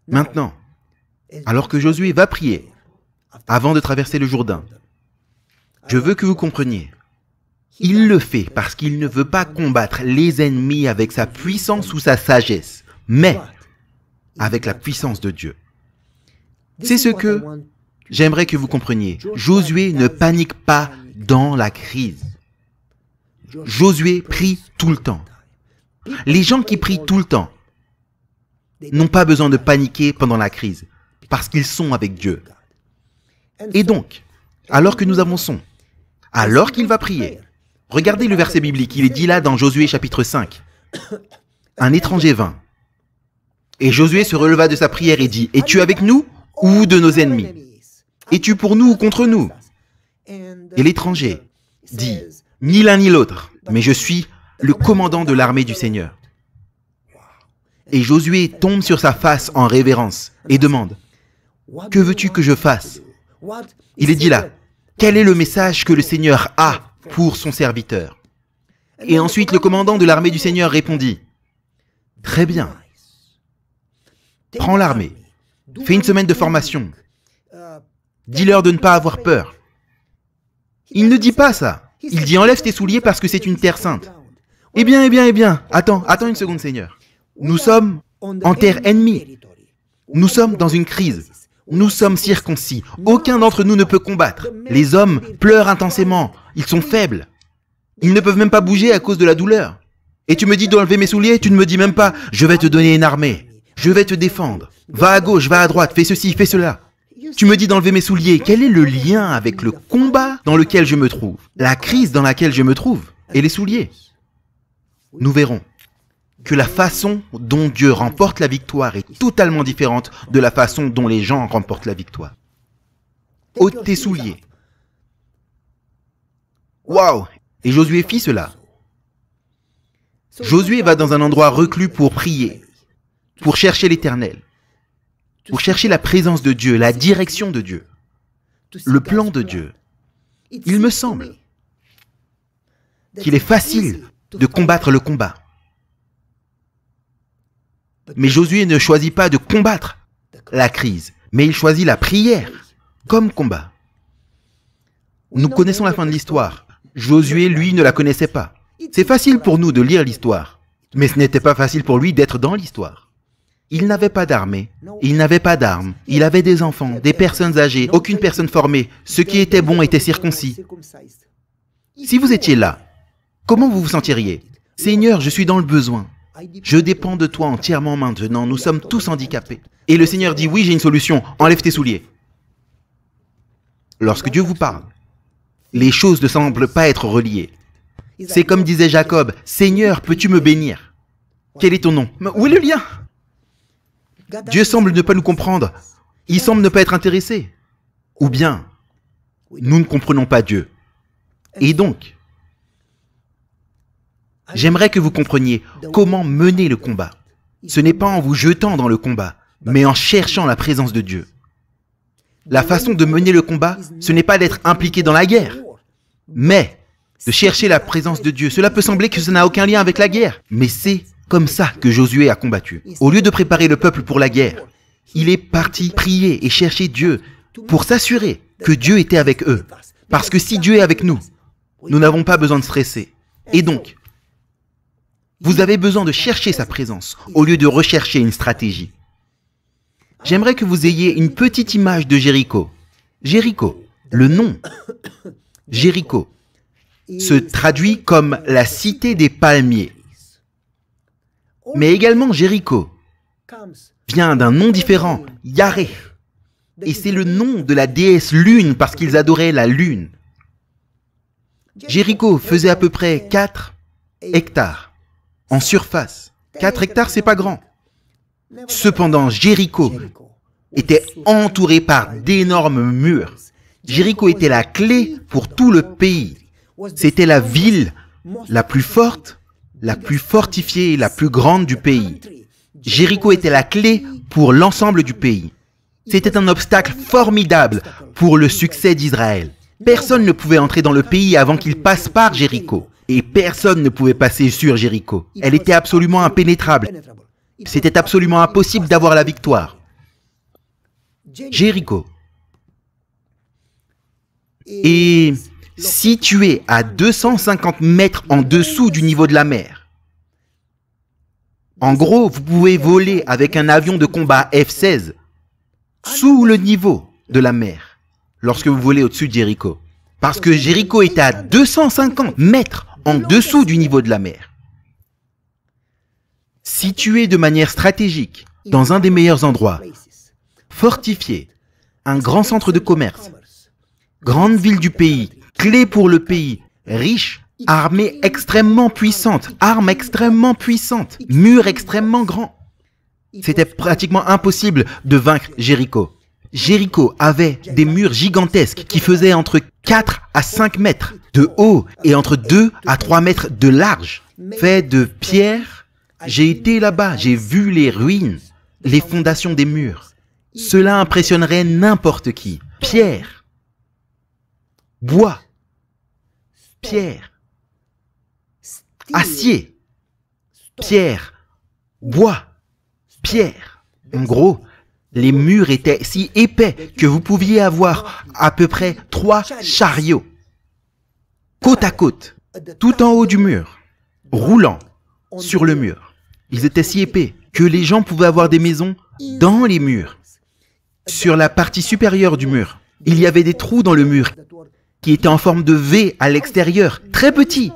Maintenant, alors que Josué va prier, avant de traverser le Jourdain, je veux que vous compreniez, il le fait parce qu'il ne veut pas combattre les ennemis avec sa puissance ou sa sagesse, mais avec la puissance de Dieu. C'est ce que j'aimerais que vous compreniez. Josué ne panique pas dans la crise. Josué prie tout le temps. Les gens qui prient tout le temps n'ont pas besoin de paniquer pendant la crise parce qu'ils sont avec Dieu. Et donc, alors que nous avançons, alors qu'il va prier, Regardez le verset biblique, il est dit là dans Josué chapitre 5. Un étranger vint. Et Josué se releva de sa prière et dit, Es-tu avec nous ou de nos ennemis Es-tu pour nous ou contre nous Et l'étranger dit, Ni l'un ni l'autre, mais je suis le commandant de l'armée du Seigneur. Et Josué tombe sur sa face en révérence et demande, Que veux-tu que je fasse Il est dit là, Quel est le message que le Seigneur a pour son serviteur. Et ensuite le commandant de l'armée du Seigneur répondit, Très bien, prends l'armée, fais une semaine de formation, dis-leur de ne pas avoir peur. Il ne dit pas ça, il dit enlève tes souliers parce que c'est une terre sainte. Eh bien, eh bien, eh bien, attends, attends une seconde Seigneur. Nous sommes en terre ennemie. Nous sommes dans une crise. Nous sommes circoncis. Aucun d'entre nous ne peut combattre. Les hommes pleurent intensément. Ils sont faibles. Ils ne peuvent même pas bouger à cause de la douleur. Et tu me dis d'enlever mes souliers, tu ne me dis même pas, je vais te donner une armée. Je vais te défendre. Va à gauche, va à droite, fais ceci, fais cela. Tu me dis d'enlever mes souliers. Quel est le lien avec le combat dans lequel je me trouve La crise dans laquelle je me trouve Et les souliers Nous verrons que la façon dont Dieu remporte la victoire est totalement différente de la façon dont les gens remportent la victoire. Ô tes souliers. Waouh Et Josué fit cela. Josué va dans un endroit reclus pour prier, pour chercher l'Éternel, pour chercher la présence de Dieu, la direction de Dieu, le plan de Dieu. Il me semble qu'il est facile de combattre le combat. Mais Josué ne choisit pas de combattre la crise, mais il choisit la prière comme combat. Nous connaissons la fin de l'histoire. Josué, lui, ne la connaissait pas. C'est facile pour nous de lire l'histoire, mais ce n'était pas facile pour lui d'être dans l'histoire. Il n'avait pas d'armée, il n'avait pas d'armes, il avait des enfants, des personnes âgées, aucune personne formée. Ce qui était bon était circoncis. Si vous étiez là, comment vous vous sentiriez Seigneur, je suis dans le besoin. Je dépends de toi entièrement maintenant, nous sommes tous handicapés. Et le Seigneur dit, oui, j'ai une solution, enlève tes souliers. Lorsque Dieu vous parle, les choses ne semblent pas être reliées. C'est comme disait Jacob, Seigneur, peux-tu me bénir Quel est ton nom Où est le lien Dieu semble ne pas nous comprendre. Il semble ne pas être intéressé. Ou bien, nous ne comprenons pas Dieu. Et donc, J'aimerais que vous compreniez comment mener le combat. Ce n'est pas en vous jetant dans le combat, mais en cherchant la présence de Dieu. La façon de mener le combat, ce n'est pas d'être impliqué dans la guerre, mais de chercher la présence de Dieu. Cela peut sembler que ça n'a aucun lien avec la guerre, mais c'est comme ça que Josué a combattu. Au lieu de préparer le peuple pour la guerre, il est parti prier et chercher Dieu pour s'assurer que Dieu était avec eux. Parce que si Dieu est avec nous, nous n'avons pas besoin de stresser. Et donc, vous avez besoin de chercher sa présence au lieu de rechercher une stratégie. J'aimerais que vous ayez une petite image de Jéricho. Jéricho, le nom. Jéricho se traduit comme la cité des palmiers. Mais également Jéricho vient d'un nom différent, Yareh. Et c'est le nom de la déesse lune parce qu'ils adoraient la lune. Jéricho faisait à peu près 4 hectares en surface. 4 hectares, c'est pas grand. Cependant, Jéricho était entouré par d'énormes murs. Jéricho était la clé pour tout le pays. C'était la ville la plus forte, la plus fortifiée et la plus grande du pays. Jéricho était la clé pour l'ensemble du pays. C'était un obstacle formidable pour le succès d'Israël. Personne ne pouvait entrer dans le pays avant qu'il passe par Jéricho et personne ne pouvait passer sur Jéricho. Elle était absolument impénétrable. C'était absolument impossible d'avoir la victoire. Jéricho. est situé à 250 mètres en dessous du niveau de la mer. En gros, vous pouvez voler avec un avion de combat F-16 sous le niveau de la mer lorsque vous volez au-dessus de Jéricho. Parce que Jéricho est à 250 mètres en dessous du niveau de la mer. Situé de manière stratégique, dans un des meilleurs endroits, fortifié, un grand centre de commerce, grande ville du pays, clé pour le pays, riche, armée extrêmement puissante, armes extrêmement puissantes, murs extrêmement grands. C'était pratiquement impossible de vaincre Jéricho. Jéricho avait des murs gigantesques qui faisaient entre 4 à 5 mètres de haut et entre 2 à 3 mètres de large, faits de pierre, J'ai été là-bas, j'ai vu les ruines, les fondations des murs. Cela impressionnerait n'importe qui. Pierre, bois, pierre, acier, pierre, bois, pierre. En gros, les murs étaient si épais que vous pouviez avoir à peu près trois chariots, côte à côte, tout en haut du mur, roulant sur le mur. Ils étaient si épais que les gens pouvaient avoir des maisons dans les murs. Sur la partie supérieure du mur, il y avait des trous dans le mur qui étaient en forme de V à l'extérieur, très petits,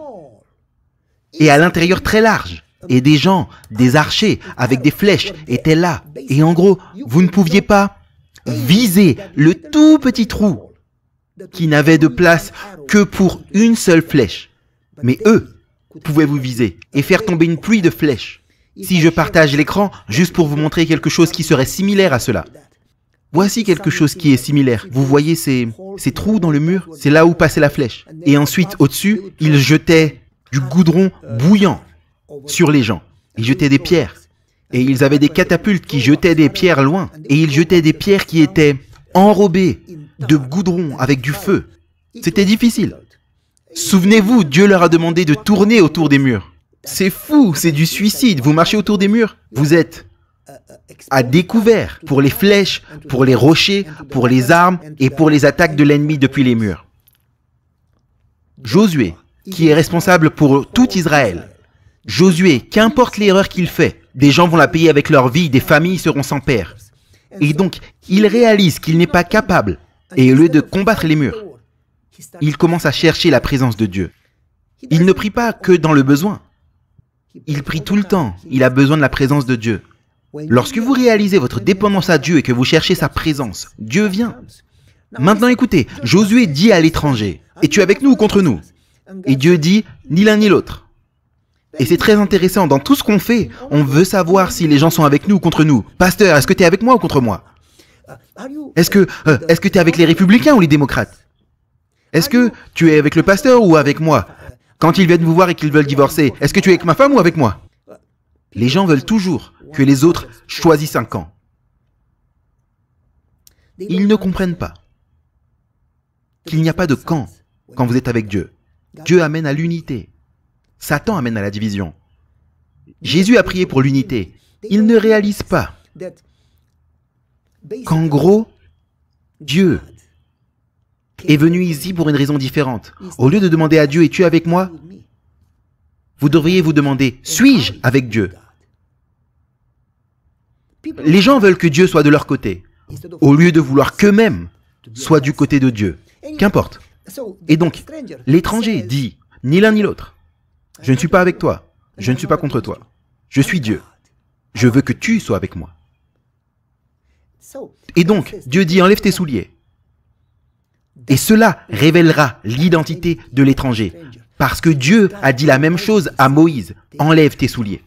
et à l'intérieur très larges. Et des gens, des archers, avec des flèches, étaient là. Et en gros, vous ne pouviez pas viser le tout petit trou qui n'avait de place que pour une seule flèche. Mais eux pouvaient vous viser et faire tomber une pluie de flèches. Si je partage l'écran, juste pour vous montrer quelque chose qui serait similaire à cela. Voici quelque chose qui est similaire. Vous voyez ces, trous dans le mur C'est là où passait la flèche. Et ensuite, au-dessus, ils jetaient du goudron bouillant sur les gens. Ils jetaient des pierres. Et ils avaient des catapultes qui jetaient des pierres loin. Et ils jetaient des pierres qui étaient enrobées de goudron avec du feu. C'était difficile. Souvenez-vous, Dieu leur a demandé de tourner autour des murs. C'est fou, c'est du suicide. Vous marchez autour des murs, vous êtes à découvert pour les flèches, pour les rochers, pour les armes et pour les attaques de l'ennemi depuis les murs. Josué, qui est responsable pour tout Israël, Josué, qu'importe l'erreur qu'il fait, des gens vont la payer avec leur vie, des familles seront sans père. Et donc, il réalise qu'il n'est pas capable, et au lieu de combattre les murs, il commence à chercher la présence de Dieu. Il ne prie pas que dans le besoin. Il prie tout le temps. Il a besoin de la présence de Dieu. Lorsque vous réalisez votre dépendance à Dieu et que vous cherchez sa présence, Dieu vient. Maintenant écoutez, Josué dit à l'étranger, es-tu avec nous ou contre nous Et Dieu dit, ni l'un ni l'autre. Et c'est très intéressant, dans tout ce qu'on fait, on veut savoir si les gens sont avec nous ou contre nous. Pasteur, est-ce que tu es avec moi ou contre moi Est-ce que euh, est tu es avec les républicains ou les démocrates Est-ce que tu es avec le pasteur ou avec moi Quand ils viennent vous voir et qu'ils veulent divorcer, est-ce que tu es avec ma femme ou avec moi Les gens veulent toujours que les autres choisissent un camp. Ils ne comprennent pas qu'il n'y a pas de camp quand vous êtes avec Dieu. Dieu amène à l'unité. Satan amène à la division. Jésus a prié pour l'unité. Il ne réalise pas qu'en gros, Dieu est venu ici pour une raison différente. Au lieu de demander à Dieu, es-tu avec moi Vous devriez vous demander, suis-je avec Dieu Les gens veulent que Dieu soit de leur côté, au lieu de vouloir qu'eux-mêmes soient du côté de Dieu. Qu'importe. Et donc, l'étranger dit, ni l'un ni l'autre. Je ne suis pas avec toi. Je ne suis pas contre toi. Je suis Dieu. Je veux que tu sois avec moi. Et donc, Dieu dit, enlève tes souliers. Et cela révélera l'identité de l'étranger. Parce que Dieu a dit la même chose à Moïse, enlève tes souliers.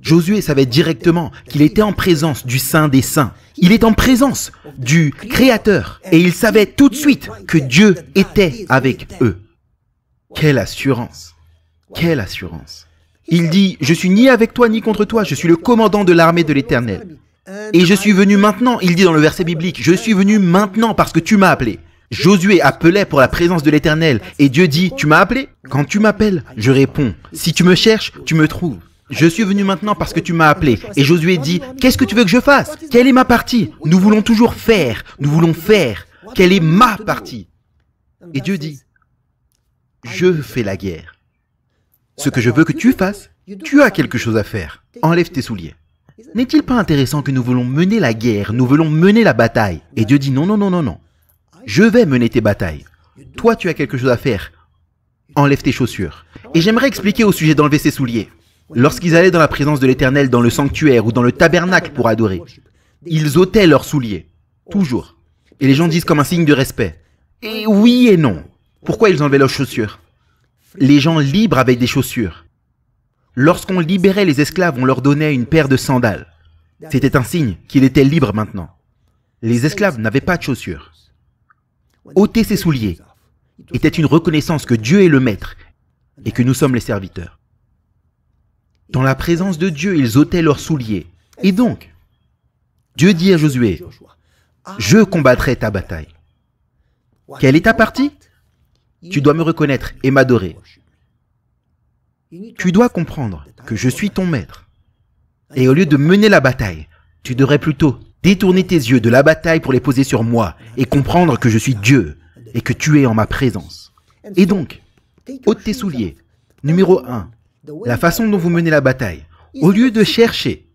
Josué savait directement qu'il était en présence du Saint des Saints. Il est en présence du Créateur. Et il savait tout de suite que Dieu était avec eux. Quelle assurance quelle assurance Il dit, je suis ni avec toi ni contre toi, je suis le commandant de l'armée de l'Éternel. Et je suis venu maintenant, il dit dans le verset biblique, je suis venu maintenant parce que tu m'as appelé. Josué appelait pour la présence de l'Éternel, et Dieu dit, tu m'as appelé Quand tu m'appelles, je réponds, si tu me cherches, tu me trouves. Je suis venu maintenant parce que tu m'as appelé. Et Josué dit, qu'est-ce que tu veux que je fasse Quelle est ma partie Nous voulons toujours faire, nous voulons faire. Quelle est ma partie Et Dieu dit, je fais la guerre. Ce que je veux que tu fasses, tu as quelque chose à faire. Enlève tes souliers. N'est-il pas intéressant que nous voulons mener la guerre, nous voulons mener la bataille Et Dieu dit non, non, non, non, non. Je vais mener tes batailles. Toi, tu as quelque chose à faire. Enlève tes chaussures. Et j'aimerais expliquer au sujet d'enlever ses souliers. Lorsqu'ils allaient dans la présence de l'Éternel dans le sanctuaire ou dans le tabernacle pour adorer, ils ôtaient leurs souliers. Toujours. Et les gens disent comme un signe de respect. Et oui et non. Pourquoi ils enlevaient leurs chaussures les gens libres avaient des chaussures. Lorsqu'on libérait les esclaves, on leur donnait une paire de sandales. C'était un signe qu'il était libre maintenant. Les esclaves n'avaient pas de chaussures. Ôter ses souliers était une reconnaissance que Dieu est le maître et que nous sommes les serviteurs. Dans la présence de Dieu, ils ôtaient leurs souliers. Et donc, Dieu dit à Josué, je combattrai ta bataille. Quelle est ta partie tu dois me reconnaître et m'adorer. Tu dois comprendre que je suis ton maître. Et au lieu de mener la bataille, tu devrais plutôt détourner tes yeux de la bataille pour les poser sur moi et comprendre que je suis Dieu et que tu es en ma présence. Et donc, ôte tes souliers. Numéro 1. La façon dont vous menez la bataille. Au lieu de chercher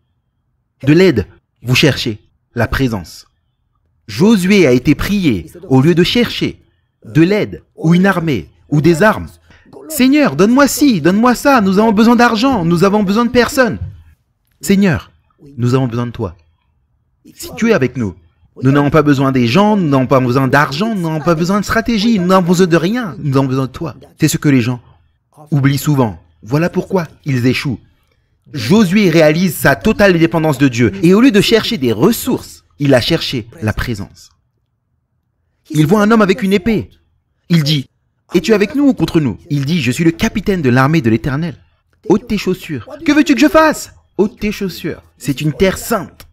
de l'aide, vous cherchez la présence. Josué a été prié au lieu de chercher de l'aide, ou une armée, ou des armes. Seigneur, donne-moi ci, donne-moi ça, nous avons besoin d'argent, nous avons besoin de personne. Seigneur, nous avons besoin de toi. Si tu es avec nous, nous n'avons pas besoin des gens, nous n'avons pas besoin d'argent, nous n'avons pas besoin de stratégie, nous n'avons besoin de rien, nous avons besoin de toi. C'est ce que les gens oublient souvent. Voilà pourquoi ils échouent. Josué réalise sa totale dépendance de Dieu et au lieu de chercher des ressources, il a cherché la présence. Il voit un homme avec une épée. Il dit, es-tu avec nous ou contre nous Il dit, je suis le capitaine de l'armée de l'Éternel. Ôte tes chaussures. Que veux-tu que je fasse Ôte tes chaussures. C'est une terre sainte.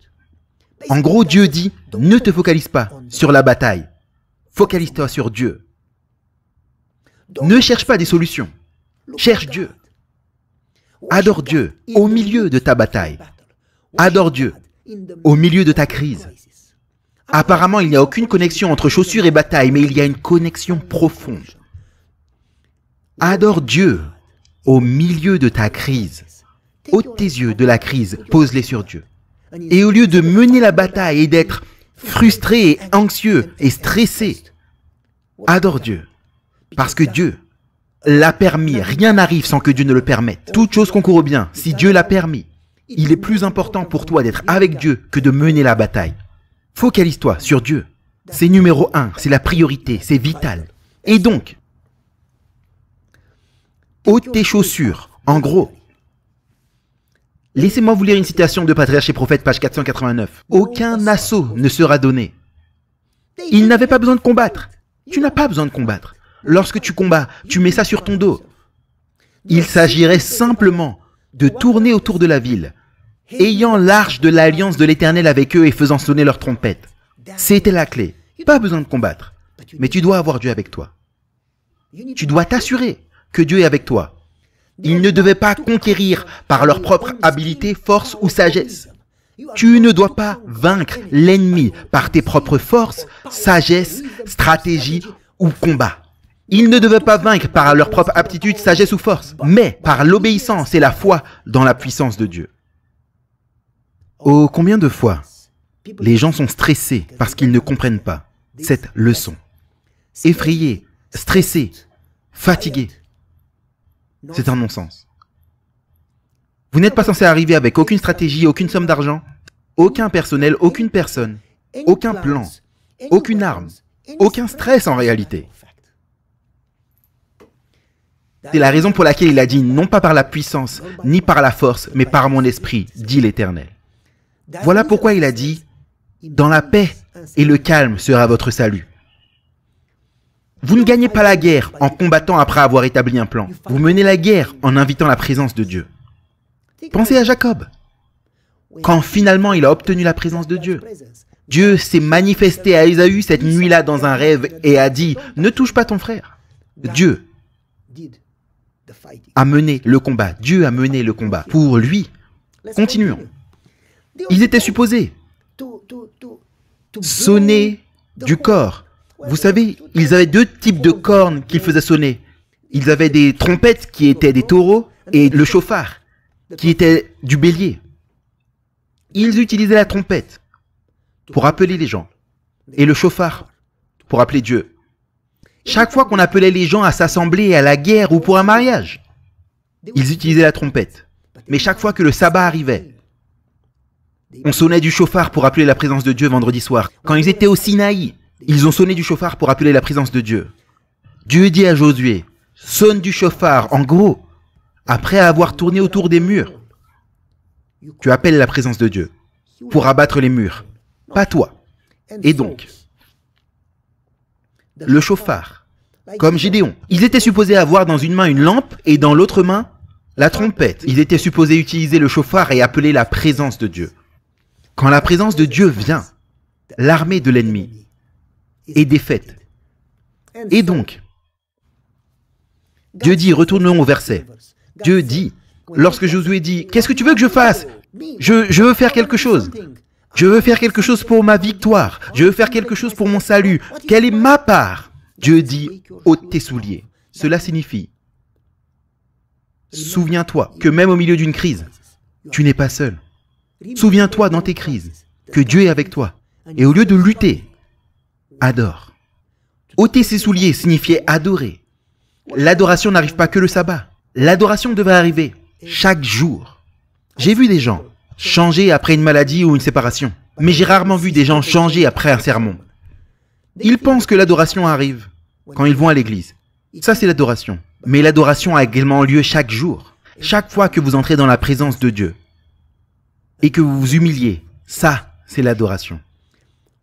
En gros, Dieu dit, ne te focalise pas sur la bataille. Focalise-toi sur Dieu. Ne cherche pas des solutions. Cherche Dieu. Adore Dieu au milieu de ta bataille. Adore Dieu au milieu de ta crise. Apparemment, il n'y a aucune connexion entre chaussures et bataille, mais il y a une connexion profonde. Adore Dieu au milieu de ta crise. Ôte tes yeux de la crise, pose-les sur Dieu. Et au lieu de mener la bataille et d'être frustré et anxieux et stressé, adore Dieu. Parce que Dieu l'a permis. Rien n'arrive sans que Dieu ne le permette. Toute chose concourt bien, si Dieu l'a permis. Il est plus important pour toi d'être avec Dieu que de mener la bataille. Focalise-toi sur Dieu. C'est numéro un, c'est la priorité, c'est vital. Et donc, ôte tes chaussures, en gros. Laissez-moi vous lire une citation de Patriarche et Prophète, page 489. Aucun assaut ne sera donné. Il n'avait pas besoin de combattre. Tu n'as pas besoin de combattre. Lorsque tu combats, tu mets ça sur ton dos. Il s'agirait simplement de tourner autour de la ville, ayant l'arche de l'alliance de l'Éternel avec eux et faisant sonner leur trompette, C'était la clé. Pas besoin de combattre, mais tu dois avoir Dieu avec toi. Tu dois t'assurer que Dieu est avec toi. Ils ne devaient pas conquérir par leur propre habilité, force ou sagesse. Tu ne dois pas vaincre l'ennemi par tes propres forces, sagesse, stratégie ou combat. Ils ne devaient pas vaincre par leur propre aptitude, sagesse ou force, mais par l'obéissance et la foi dans la puissance de Dieu. Oh, combien de fois les gens sont stressés parce qu'ils ne comprennent pas cette leçon. Effrayés, stressés, fatigués. C'est un non-sens. Vous n'êtes pas censé arriver avec aucune stratégie, aucune somme d'argent, aucun personnel, aucune personne, aucun plan, aucune arme, aucun stress en réalité. C'est la raison pour laquelle il a dit non pas par la puissance, ni par la force, mais par mon esprit, dit l'Éternel. Voilà pourquoi il a dit, dans la paix et le calme sera votre salut. Vous ne gagnez pas la guerre en combattant après avoir établi un plan. Vous menez la guerre en invitant la présence de Dieu. Pensez à Jacob. Quand finalement il a obtenu la présence de Dieu, Dieu s'est manifesté à Ésaü cette nuit-là dans un rêve et a dit, ne touche pas ton frère. Dieu a mené le combat. Dieu a mené le combat pour lui. Continuons. Ils étaient supposés sonner du corps. Vous savez, ils avaient deux types de cornes qu'ils faisaient sonner. Ils avaient des trompettes qui étaient des taureaux et le chauffard qui était du bélier. Ils utilisaient la trompette pour appeler les gens et le chauffard pour appeler Dieu. Chaque fois qu'on appelait les gens à s'assembler à la guerre ou pour un mariage, ils utilisaient la trompette. Mais chaque fois que le sabbat arrivait, on sonnait du chauffard pour appeler la présence de Dieu vendredi soir. Quand ils étaient au Sinaï, ils ont sonné du chauffard pour appeler la présence de Dieu. Dieu dit à Josué, sonne du chauffard, en gros, après avoir tourné autour des murs. Tu appelles la présence de Dieu pour abattre les murs, pas toi. Et donc, le chauffard, comme Gédéon, ils étaient supposés avoir dans une main une lampe et dans l'autre main la trompette. Ils étaient supposés utiliser le chauffard et appeler la présence de Dieu. Quand la présence de Dieu vient, l'armée de l'ennemi est défaite. Et donc, Dieu dit, retournons au verset. Dieu dit, lorsque Josué dit, qu'est-ce que tu veux que je fasse je, je veux faire quelque chose. Je veux faire quelque chose pour ma victoire. Je veux faire quelque chose pour mon salut. Quelle est ma part Dieu dit, ôte tes souliers. Cela signifie, souviens-toi que même au milieu d'une crise, tu n'es pas seul. Souviens-toi dans tes crises que Dieu est avec toi. Et au lieu de lutter, adore. ôter ses souliers signifiait adorer. L'adoration n'arrive pas que le sabbat. L'adoration devrait arriver chaque jour. J'ai vu des gens changer après une maladie ou une séparation. Mais j'ai rarement vu des gens changer après un sermon. Ils pensent que l'adoration arrive quand ils vont à l'église. Ça, c'est l'adoration. Mais l'adoration a également lieu chaque jour, chaque fois que vous entrez dans la présence de Dieu et que vous vous humiliez. Ça, c'est l'adoration.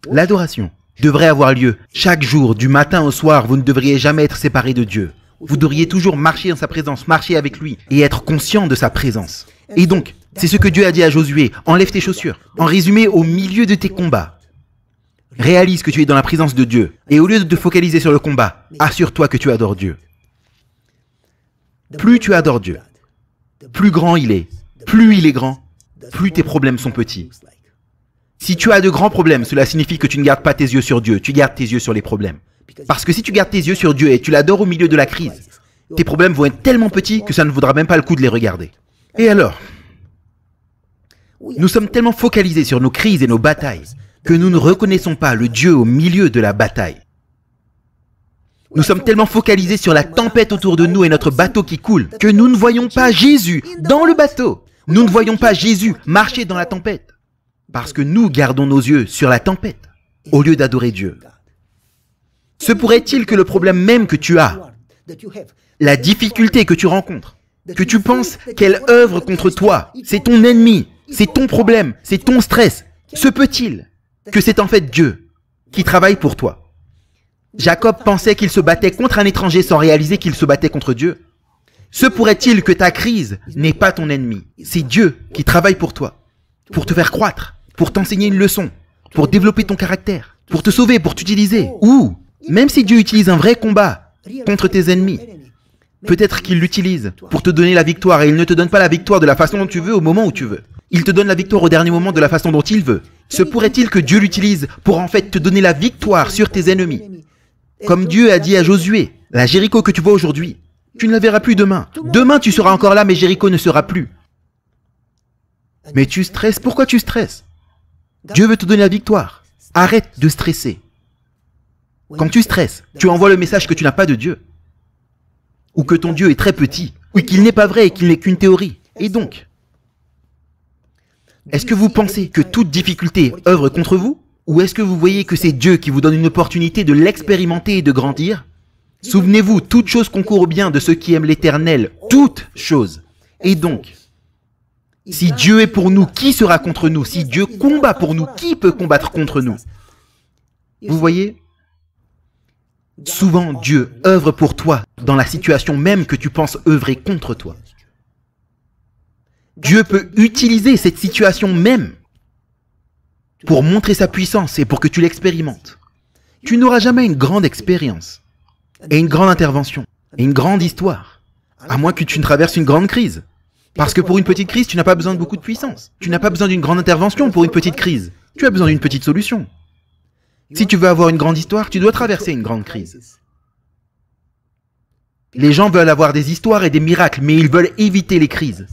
L'adoration devrait avoir lieu chaque jour, du matin au soir. Vous ne devriez jamais être séparé de Dieu. Vous devriez toujours marcher dans sa présence, marcher avec lui et être conscient de sa présence. Et donc, c'est ce que Dieu a dit à Josué. Enlève tes chaussures. En résumé, au milieu de tes combats, réalise que tu es dans la présence de Dieu. Et au lieu de te focaliser sur le combat, assure-toi que tu adores Dieu. Plus tu adores Dieu, plus grand il est, plus il est grand, plus tes problèmes sont petits. Si tu as de grands problèmes, cela signifie que tu ne gardes pas tes yeux sur Dieu, tu gardes tes yeux sur les problèmes. Parce que si tu gardes tes yeux sur Dieu et tu l'adores au milieu de la crise, tes problèmes vont être tellement petits que ça ne vaudra même pas le coup de les regarder. Et alors Nous sommes tellement focalisés sur nos crises et nos batailles que nous ne reconnaissons pas le Dieu au milieu de la bataille. Nous sommes tellement focalisés sur la tempête autour de nous et notre bateau qui coule que nous ne voyons pas Jésus dans le bateau. Nous ne voyons pas Jésus marcher dans la tempête parce que nous gardons nos yeux sur la tempête au lieu d'adorer Dieu. Se pourrait-il que le problème même que tu as, la difficulté que tu rencontres, que tu penses qu'elle œuvre contre toi, c'est ton ennemi, c'est ton problème, c'est ton stress, se peut-il que c'est en fait Dieu qui travaille pour toi Jacob pensait qu'il se battait contre un étranger sans réaliser qu'il se battait contre Dieu. Se pourrait-il que ta crise n'est pas ton ennemi C'est Dieu qui travaille pour toi, pour te faire croître, pour t'enseigner une leçon, pour développer ton caractère, pour te sauver, pour t'utiliser. Ou, même si Dieu utilise un vrai combat contre tes ennemis, peut-être qu'il l'utilise pour te donner la victoire et il ne te donne pas la victoire de la façon dont tu veux au moment où tu veux. Il te donne la victoire au dernier moment de la façon dont il veut. Se pourrait-il que Dieu l'utilise pour en fait te donner la victoire sur tes ennemis Comme Dieu a dit à Josué, la Jéricho que tu vois aujourd'hui, tu ne la verras plus demain. Demain, tu seras encore là, mais Jéricho ne sera plus. Mais tu stresses. Pourquoi tu stresses Dieu veut te donner la victoire. Arrête de stresser. Quand tu stresses, tu envoies le message que tu n'as pas de Dieu. Ou que ton Dieu est très petit. Ou qu'il n'est pas vrai et qu'il n'est qu'une théorie. Et donc Est-ce que vous pensez que toute difficulté œuvre contre vous Ou est-ce que vous voyez que c'est Dieu qui vous donne une opportunité de l'expérimenter et de grandir Souvenez-vous, toute chose concourt bien de ceux qui aiment l'Éternel, toute chose. Et donc, si Dieu est pour nous, qui sera contre nous Si Dieu combat pour nous, qui peut combattre contre nous Vous voyez Souvent, Dieu œuvre pour toi dans la situation même que tu penses œuvrer contre toi. Dieu peut utiliser cette situation même pour montrer sa puissance et pour que tu l'expérimentes. Tu n'auras jamais une grande expérience et une grande intervention et une grande histoire. À moins que tu ne traverses une grande crise. Parce que pour une petite crise, tu n'as pas besoin de beaucoup de puissance. Tu n'as pas besoin d'une grande intervention pour une petite crise. Tu as besoin d'une petite solution. Si tu veux avoir une grande histoire, tu dois traverser une grande crise. Les gens veulent avoir des histoires et des miracles, mais ils veulent éviter les crises.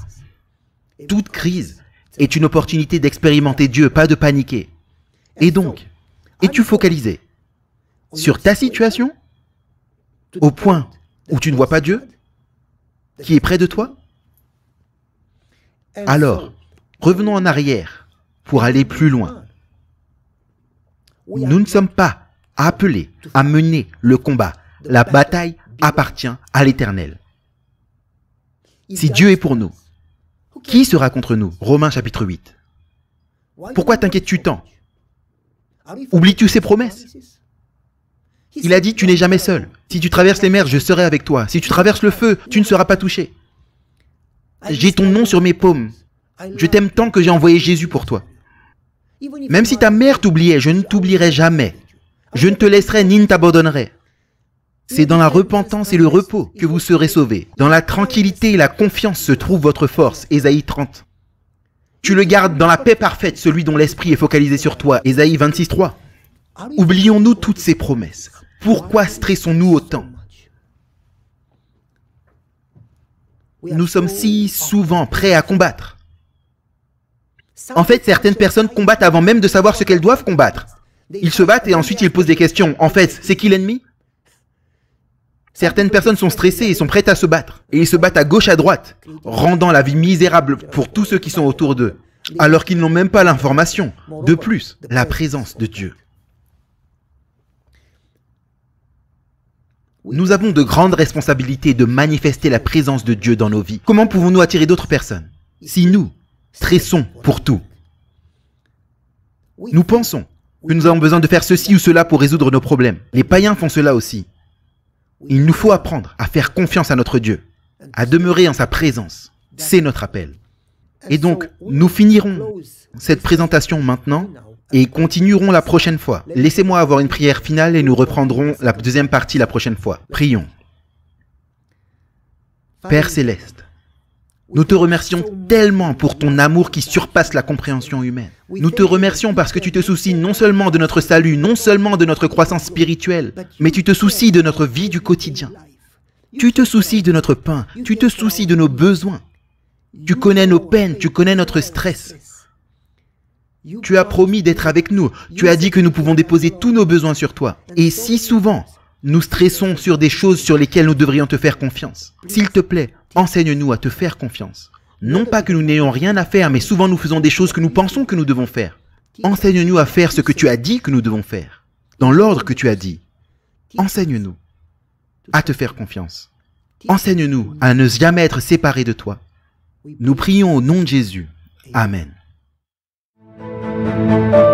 Toute crise est une opportunité d'expérimenter Dieu, pas de paniquer. Et donc, es-tu focalisé sur ta situation au point où tu ne vois pas Dieu qui est près de toi Alors, revenons en arrière pour aller plus loin. Nous ne sommes pas appelés à mener le combat. La bataille appartient à l'Éternel. Si Dieu est pour nous, qui sera contre nous Romains chapitre 8. Pourquoi t'inquiètes-tu tant Oublies-tu ses promesses Il a dit, tu n'es jamais seul. Si tu traverses les mers, je serai avec toi. Si tu traverses le feu, tu ne seras pas touché. J'ai ton nom sur mes paumes. Je t'aime tant que j'ai envoyé Jésus pour toi. Même si ta mère t'oubliait, je ne t'oublierai jamais. Je ne te laisserai ni ne t'abandonnerai. C'est dans la repentance et le repos que vous serez sauvés. Dans la tranquillité et la confiance se trouve votre force. Ésaïe 30. Tu le gardes dans la paix parfaite, celui dont l'esprit est focalisé sur toi. Ésaïe 26.3 Oublions-nous toutes ces promesses. Pourquoi stressons-nous autant Nous sommes si souvent prêts à combattre. En fait, certaines personnes combattent avant même de savoir ce qu'elles doivent combattre. Ils se battent et ensuite ils posent des questions. En fait, c'est qui l'ennemi Certaines personnes sont stressées et sont prêtes à se battre. Et ils se battent à gauche, à droite, rendant la vie misérable pour tous ceux qui sont autour d'eux, alors qu'ils n'ont même pas l'information. De plus, la présence de Dieu. Nous avons de grandes responsabilités de manifester la présence de Dieu dans nos vies. Comment pouvons-nous attirer d'autres personnes si nous stressons pour tout Nous pensons que nous avons besoin de faire ceci ou cela pour résoudre nos problèmes. Les païens font cela aussi. Il nous faut apprendre à faire confiance à notre Dieu, à demeurer en sa présence. C'est notre appel. Et donc, nous finirons cette présentation maintenant et continuerons la prochaine fois. Laissez-moi avoir une prière finale et nous reprendrons la deuxième partie la prochaine fois. Prions. Père céleste, nous te remercions tellement pour ton amour qui surpasse la compréhension humaine. Nous te remercions parce que tu te soucies non seulement de notre salut, non seulement de notre croissance spirituelle, mais tu te soucies de notre vie du quotidien. Tu te soucies de notre pain, tu te soucies de nos besoins. Tu connais nos peines, tu connais notre stress. Tu as promis d'être avec nous. Tu as dit que nous pouvons déposer tous nos besoins sur toi. Et si souvent, nous stressons sur des choses sur lesquelles nous devrions te faire confiance. S'il te plaît, enseigne-nous à te faire confiance. Non pas que nous n'ayons rien à faire, mais souvent nous faisons des choses que nous pensons que nous devons faire. Enseigne-nous à faire ce que tu as dit que nous devons faire, dans l'ordre que tu as dit. Enseigne-nous à te faire confiance. Enseigne-nous à ne jamais être séparés de toi. Nous prions au nom de Jésus. Amen. thank you